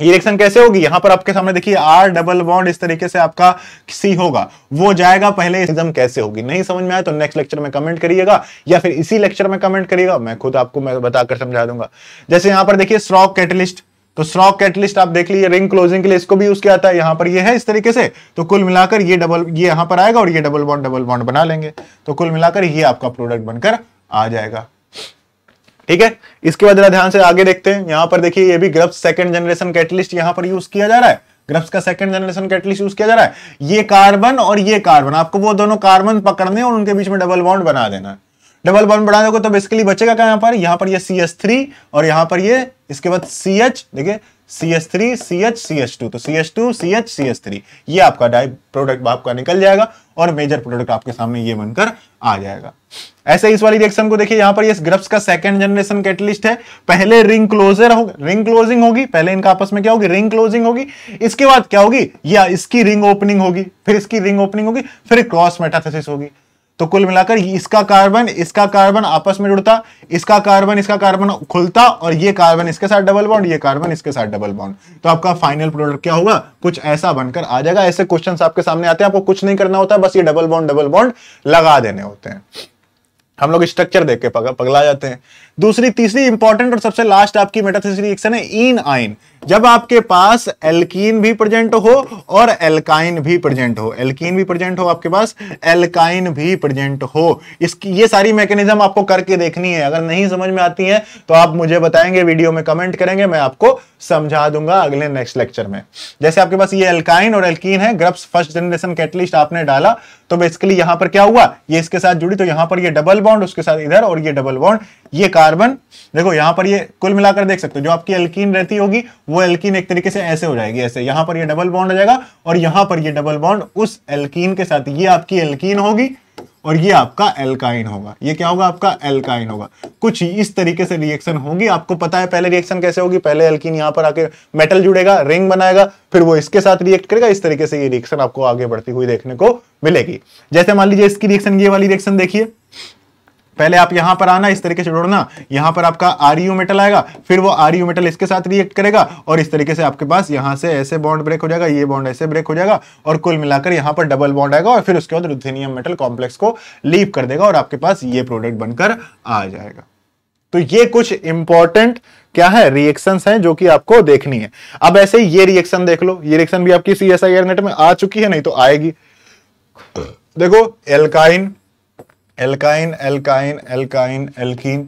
रिएक्शन कैसे होगी यहां पर आपके सामने देखिए आर डबल बॉन्ड इस तरीके से आपका सी होगा वो जाएगा पहले एकदम कैसे होगी नहीं समझ में आया तो नेक्स्ट लेक्चर में कमेंट करिएगा या फिर इसी लेक्चर में कमेंट करिएगा मैं खुद आपको मैं बताकर समझा दूंगा जैसे यहां पर देखिए स्ट्रॉक कैटलिस्ट तो स्ट्रॉक कैटलिस्ट आप देख लीजिए रिंग क्लोजिंग के लिए इसको भी यूज किया था यहां पर ये है इस तरीके से तो कुल मिलाकर ये डबल ये यहां पर आएगा और ये डबल बॉन्ड डबल बॉन्ड बना लेंगे तो कुल मिलाकर ये आपका प्रोडक्ट बनकर आ जाएगा ठीक है इसके बाद ध्यान से आगे देखते हैं यहां पर देखिए ये भी ग्रब्स सेकंड जनरेशन कैटलिस्ट यहां पर यूज किया जा रहा है ग्रब्स का सेकंड जनरेशन कैटलिस्ट यूज किया जा रहा है ये कार्बन और ये कार्बन आपको वो दोनों कार्बन पकड़ने और उनके बीच में डबल बॉन्ड बना देना डबल बॉन्ड बना दोगे तो बेसिकली बचेगा क्या यहां पर यहां पर ये सी एस थ्री और यहां पर ये इसके बाद सी एच देखिए तो ये आपका डाई प्रोडक्ट आपका निकल जाएगा और मेजर प्रोडक्ट आपके सामने ये बनकर आ जाएगा ऐसे इस वाली रिएक्शन को देखिए यहां पर ये ग्रब्स का सेकंड जनरेशन कैटलिस्ट है पहले रिंग क्लोजर होगा रिंग क्लोजिंग होगी पहले इनका आपस में क्या होगी रिंग क्लोजिंग होगी इसके बाद क्या होगी या इसकी रिंग ओपनिंग होगी फिर इसकी रिंग ओपनिंग होगी फिर क्रॉस मेटाथेसिस होगी तो कुल मिलाकर इसका कार्बन इसका कार्बन आपस में जुड़ता इसका कार्बन इसका कार्बन खुलता और ये कार्बन इसके साथ डबल बॉन्ड ये कार्बन इसके साथ डबल बॉन्ड तो आपका फाइनल प्रोडक्ट क्या होगा कुछ ऐसा बनकर आ जाएगा ऐसे क्वेश्चन आपके सामने आते हैं आपको कुछ नहीं करना होता बस ये डबल बॉन्ड डबल बॉन्ड लगा देने होते हैं हम लोग स्ट्रक्चर देख के पगला जाते हैं दूसरी तीसरी इंपॉर्टेंट और सबसे लास्ट आपकी मेटाथीसिस रिएक्शन है इन आइन जब आपके पास एल्कीन भी प्रेजेंट हो और एल्काइन भी प्रेजेंट हो एल्कीन भी प्रेजेंट हो आपके पास एल्काइन भी प्रेजेंट हो इसकी ये सारी मैकेनिज्म आपको करके देखनी है अगर नहीं समझ में आती है तो आप मुझे बताएंगे वीडियो में कमेंट करेंगे मैं आपको समझा दूंगा अगले नेक्स्ट लेक्चर में जैसे आपके पास ये एल्काइन और एल्कीन है ग्रब्स फर्स्ट जनरेशन कैटलिस्ट आपने डाला तो बेसिकली यहां पर क्या हुआ ये इसके साथ जुड़ी तो यहां पर यह डबल बॉन्ड बॉन्ड उसके साथ इधर और ये डबल बॉन्ड ये कार्बन देखो यहां पर ये कुल मिलाकर देख सकते हो जो आपकी एल्कीन रहती होगी वो एल्कीन एक तरीके से ऐसे हो जाएगी ऐसे यहां पर ये डबल बॉन्ड हो जाएगा और यहां पर ये डबल बॉन्ड उस एल्कीन के साथ ये आपकी एल्कीन होगी और ये आपका एल्काइन होगा ये क्या होगा आपका एल्काइन होगा कुछ इस तरीके से रिएक्शन होगी आपको पता है पहले रिएक्शन कैसे होगी पहले एल्किन यहां पर आके मेटल जुड़ेगा रिंग बनाएगा फिर वो इसके साथ रिएक्ट करेगा इस तरीके से ये रिएक्शन आपको आगे बढ़ती हुई देखने को मिलेगी जैसे मान लीजिए इसकी रिएक्शन ये वाली रिएक्शन देखिए पहले आप यहां पर आना इस तरीके से जोड़ना यहां पर आपका आर मेटल आएगा फिर वो आर मेटल इसके साथ रिएक्ट करेगा और इस तरीके से आपके पास यहां से ऐसे बॉन्ड ब्रेक हो जाएगा ये बॉन्ड ऐसे ब्रेक हो जाएगा और कुल मिलाकर यहां पर डबल बॉन्ड आएगा और फिर उसके बाद रुथेनियम मेटल कॉम्प्लेक्स को लीव कर देगा और आपके पास ये प्रोडक्ट बनकर आ जाएगा तो ये कुछ इंपॉर्टेंट क्या है रिएक्शन हैं जो कि आपको देखनी है अब ऐसे ये रिएक्शन देख लो ये रिएक्शन भी आपकी सी एस आई नेट में आ चुकी है नहीं तो आएगी देखो alkyne alkyne alkyne alkyne alkene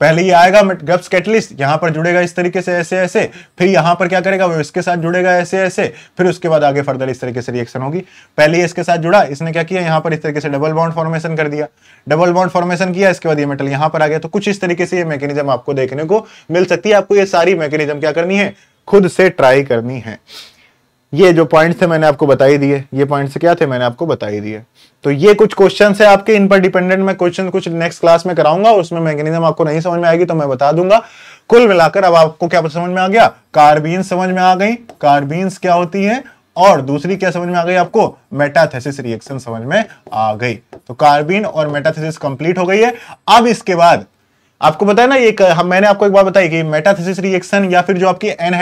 पहले ये आएगा गप्स कैटलिस्ट यहां पर जुड़ेगा इस तरीके से ऐसे ऐसे फिर यहां पर क्या करेगा वो इसके साथ जुड़ेगा ऐसे ऐसे फिर उसके बाद आगे फर्दर इस तरीके से रिएक्शन होगी पहले ये इसके साथ जुड़ा इसने क्या किया यहां पर इस तरीके से डबल बॉन्ड फॉर्मेशन कर दिया डबल बॉन्ड फॉर्मेशन किया इसके बाद ये मेटल यहां पर आ गया तो कुछ इस तरीके से ये मैकेनिज्म आपको देखने को मिल सकती है आपको ये सारी मैकेनिज्म क्या करनी है खुद से ट्राई करनी है ये जो पॉइंट थे मैंने आपको बताई दिए ये पॉइंट क्या थे मैंने आपको बताई दिए तो ये कुछ क्वेश्चन है आपके इन पर डिपेंडेंट मैं क्वेश्चन कुछ नेक्स्ट क्लास में कराऊंगा उसमें मैकेनिज्म आपको नहीं समझ में आएगी तो मैं बता दूंगा कुल मिलाकर अब आपको क्या समझ में आ गया कार्बीन समझ में आ गई कार्बीन्स क्या होती है और दूसरी क्या समझ में आ गई आपको मेटाथेसिस रिएक्शन समझ में आ गई तो कार्बीन और मेटाथेसिस कंप्लीट हो गई है अब इसके बाद आपको बताया ना एक हम मैंने आपको एक बार बताई कि मेटाथिस रिएक्शन या फिर जो आपकी एन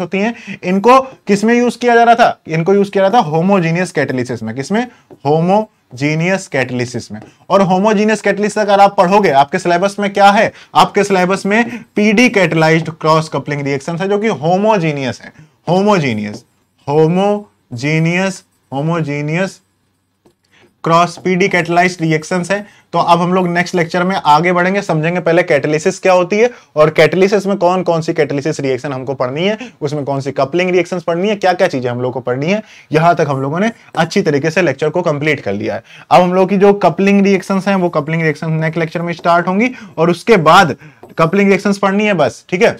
होती हैं इनको किसमें यूज किया जा रहा था इनको यूज किया जा रहा था होमोजीनियस कैटलिसिस में किसमें होमो जीनियस कैटलिसिस में और होमोजीनियस कैटलिस अगर आप पढ़ोगे आपके सिलेबस में क्या है आपके सिलेबस में PD catalysed cross coupling reaction है जो कि होमोजीनियस है homogeneous homogeneous homogeneous cross PD catalyse reaction है तो अब हम लोग नेक्स्ट लेक्चर में आगे बढ़ेंगे समझेंगे पहले कैटलिसिस क्या होती है और कैटलिसिस में कौन कौन सी कैटलिसिस रिएक्शन हमको पढ़नी है उसमें कौन सी कपलिंग रिएक्शन पढ़नी है क्या क्या चीजें हम लोग को पढ़नी है यहां तक हम लोगों ने अच्छी तरीके से लेक्चर को कंप्लीट कर लिया है अब हम लोग की जो कपलिंग रिएक्शन है वो कपलिंग रिएक्शन नेक्स्ट लेक्चर में स्टार्ट होंगी और उसके बाद कपलिंग रिएक्शन पढ़नी है बस ठीक है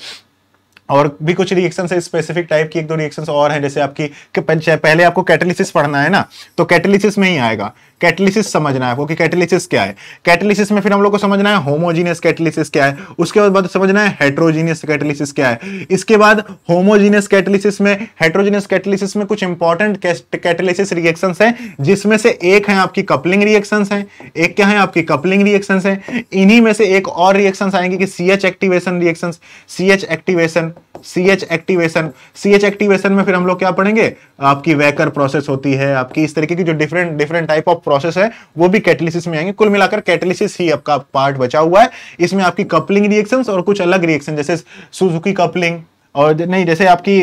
और भी कुछ रिएक्शन है स्पेसिफिक टाइप की एक दो रिएक्शन और हैं जैसे आपकी पहले आपको कैटेलिसिस पढ़ना है ना तो कैटेलिसिस में ही आएगा कैटलिसिस समझना है आपको कि कैटलिसिस क्या है कैटलिसिस में फिर हम लोग को समझना है होमोजीनियस कैटलिसिस क्या है उसके बाद समझना है हेट्रोजीनियस कैटलिसिस क्या है इसके बाद होमोजीनियस कैटलिसिस में हेट्रोजीनियस कैटलिसिस में कुछ इंपॉर्टेंट कैटलिसिस रिएक्शंस हैं जिसमें से एक है आपकी कपलिंग रिएक्शंस हैं एक क्या है आपकी कपलिंग रिएक्शंस हैं इन्हीं में से एक और रिएक्शंस आएंगे कि C activation reactions C activation C H activation C H activation में फिर हम लोग क्या पढ़ेंगे आपकी वैकर प्रोसेस होती है आपकी इस तरीके की जो different different type of process है वो भी कैटलिसिस में आएंगे कुल मिलाकर कैटलिसिस ही आपका पार्ट बचा हुआ है इसमें आपकी कपलिंग रिएक्शन और कुछ अलग रिएक्शन जैसे सुजुकी कपलिंग और नहीं जैसे आपकी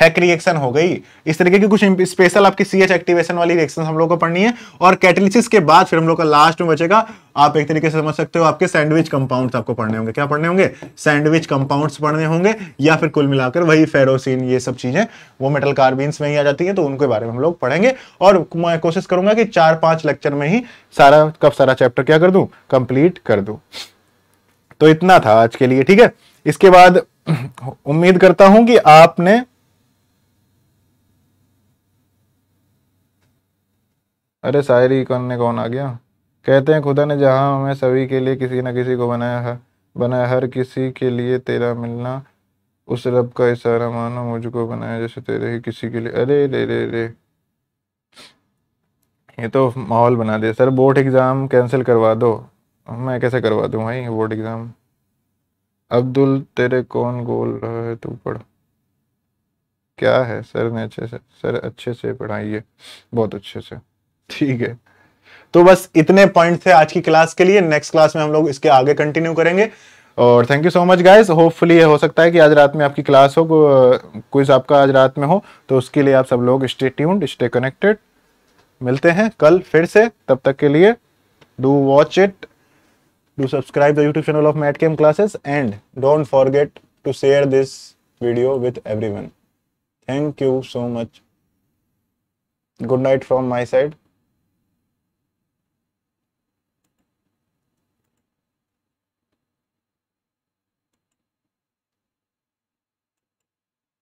हैक रिएक्शन हो गई इस तरीके की कुछ स्पेशल आपकी सी एच एक्टिवेशन वाली रिएक्शन हम लोग को पढ़नी है और कैटलिसिस के बाद फिर हम लोग का लास्ट में बचेगा आप एक तरीके से समझ सकते हो आपके सैंडविच कंपाउंड्स आपको पढ़ने होंगे क्या पढ़ने होंगे सैंडविच कंपाउंड्स पढ़ने होंगे या फिर कुल मिलाकर वही फेरोसिन ये सब चीज़ें वो मेटल कार्बिन में ही आ जाती है तो उनके बारे में हम लोग पढ़ेंगे और मैं कोशिश करूंगा कि चार पांच लेक्चर में ही सारा कब सारा चैप्टर क्या कर दू कंप्लीट कर दू तो इतना था आज के लिए ठीक है इसके बाद उम्मीद करता हूं कि आपने अरे शायरी करने कौन आ गया कहते हैं खुदा ने जहाँ हमें सभी के लिए किसी न किसी को बनाया है बनाया हर किसी के लिए तेरा मिलना उस रब का इशारा मानो मुझको बनाया जैसे तेरे ही किसी के लिए अरे रे रे रे ये तो माहौल बना दिया सर बोर्ड एग्ज़ाम कैंसिल करवा दो मैं कैसे करवा दूँ भाई बोर्ड एग्ज़ाम अब्दुल तेरे कौन गोल रहा है तू पढ़ क्या है सर ने अच्छे से सर अच्छे से पढ़ाइए बहुत अच्छे से ठीक है तो बस इतने पॉइंट थे आज की क्लास के लिए नेक्स्ट क्लास में हम लोग इसके आगे कंटिन्यू करेंगे और thank you so much guys hopefully ये हो सकता है कि आज रात में आपकी क्लास हो कोई आपका आज रात में हो तो उसके लिए आप सब लोग स्टे ट्यून्ड स्टे कनेक्टेड मिलते हैं कल फिर से तब तक के लिए do watch it do subscribe the YouTube channel of mat chem classes and don't forget to share this video with every thank you so much good night from my side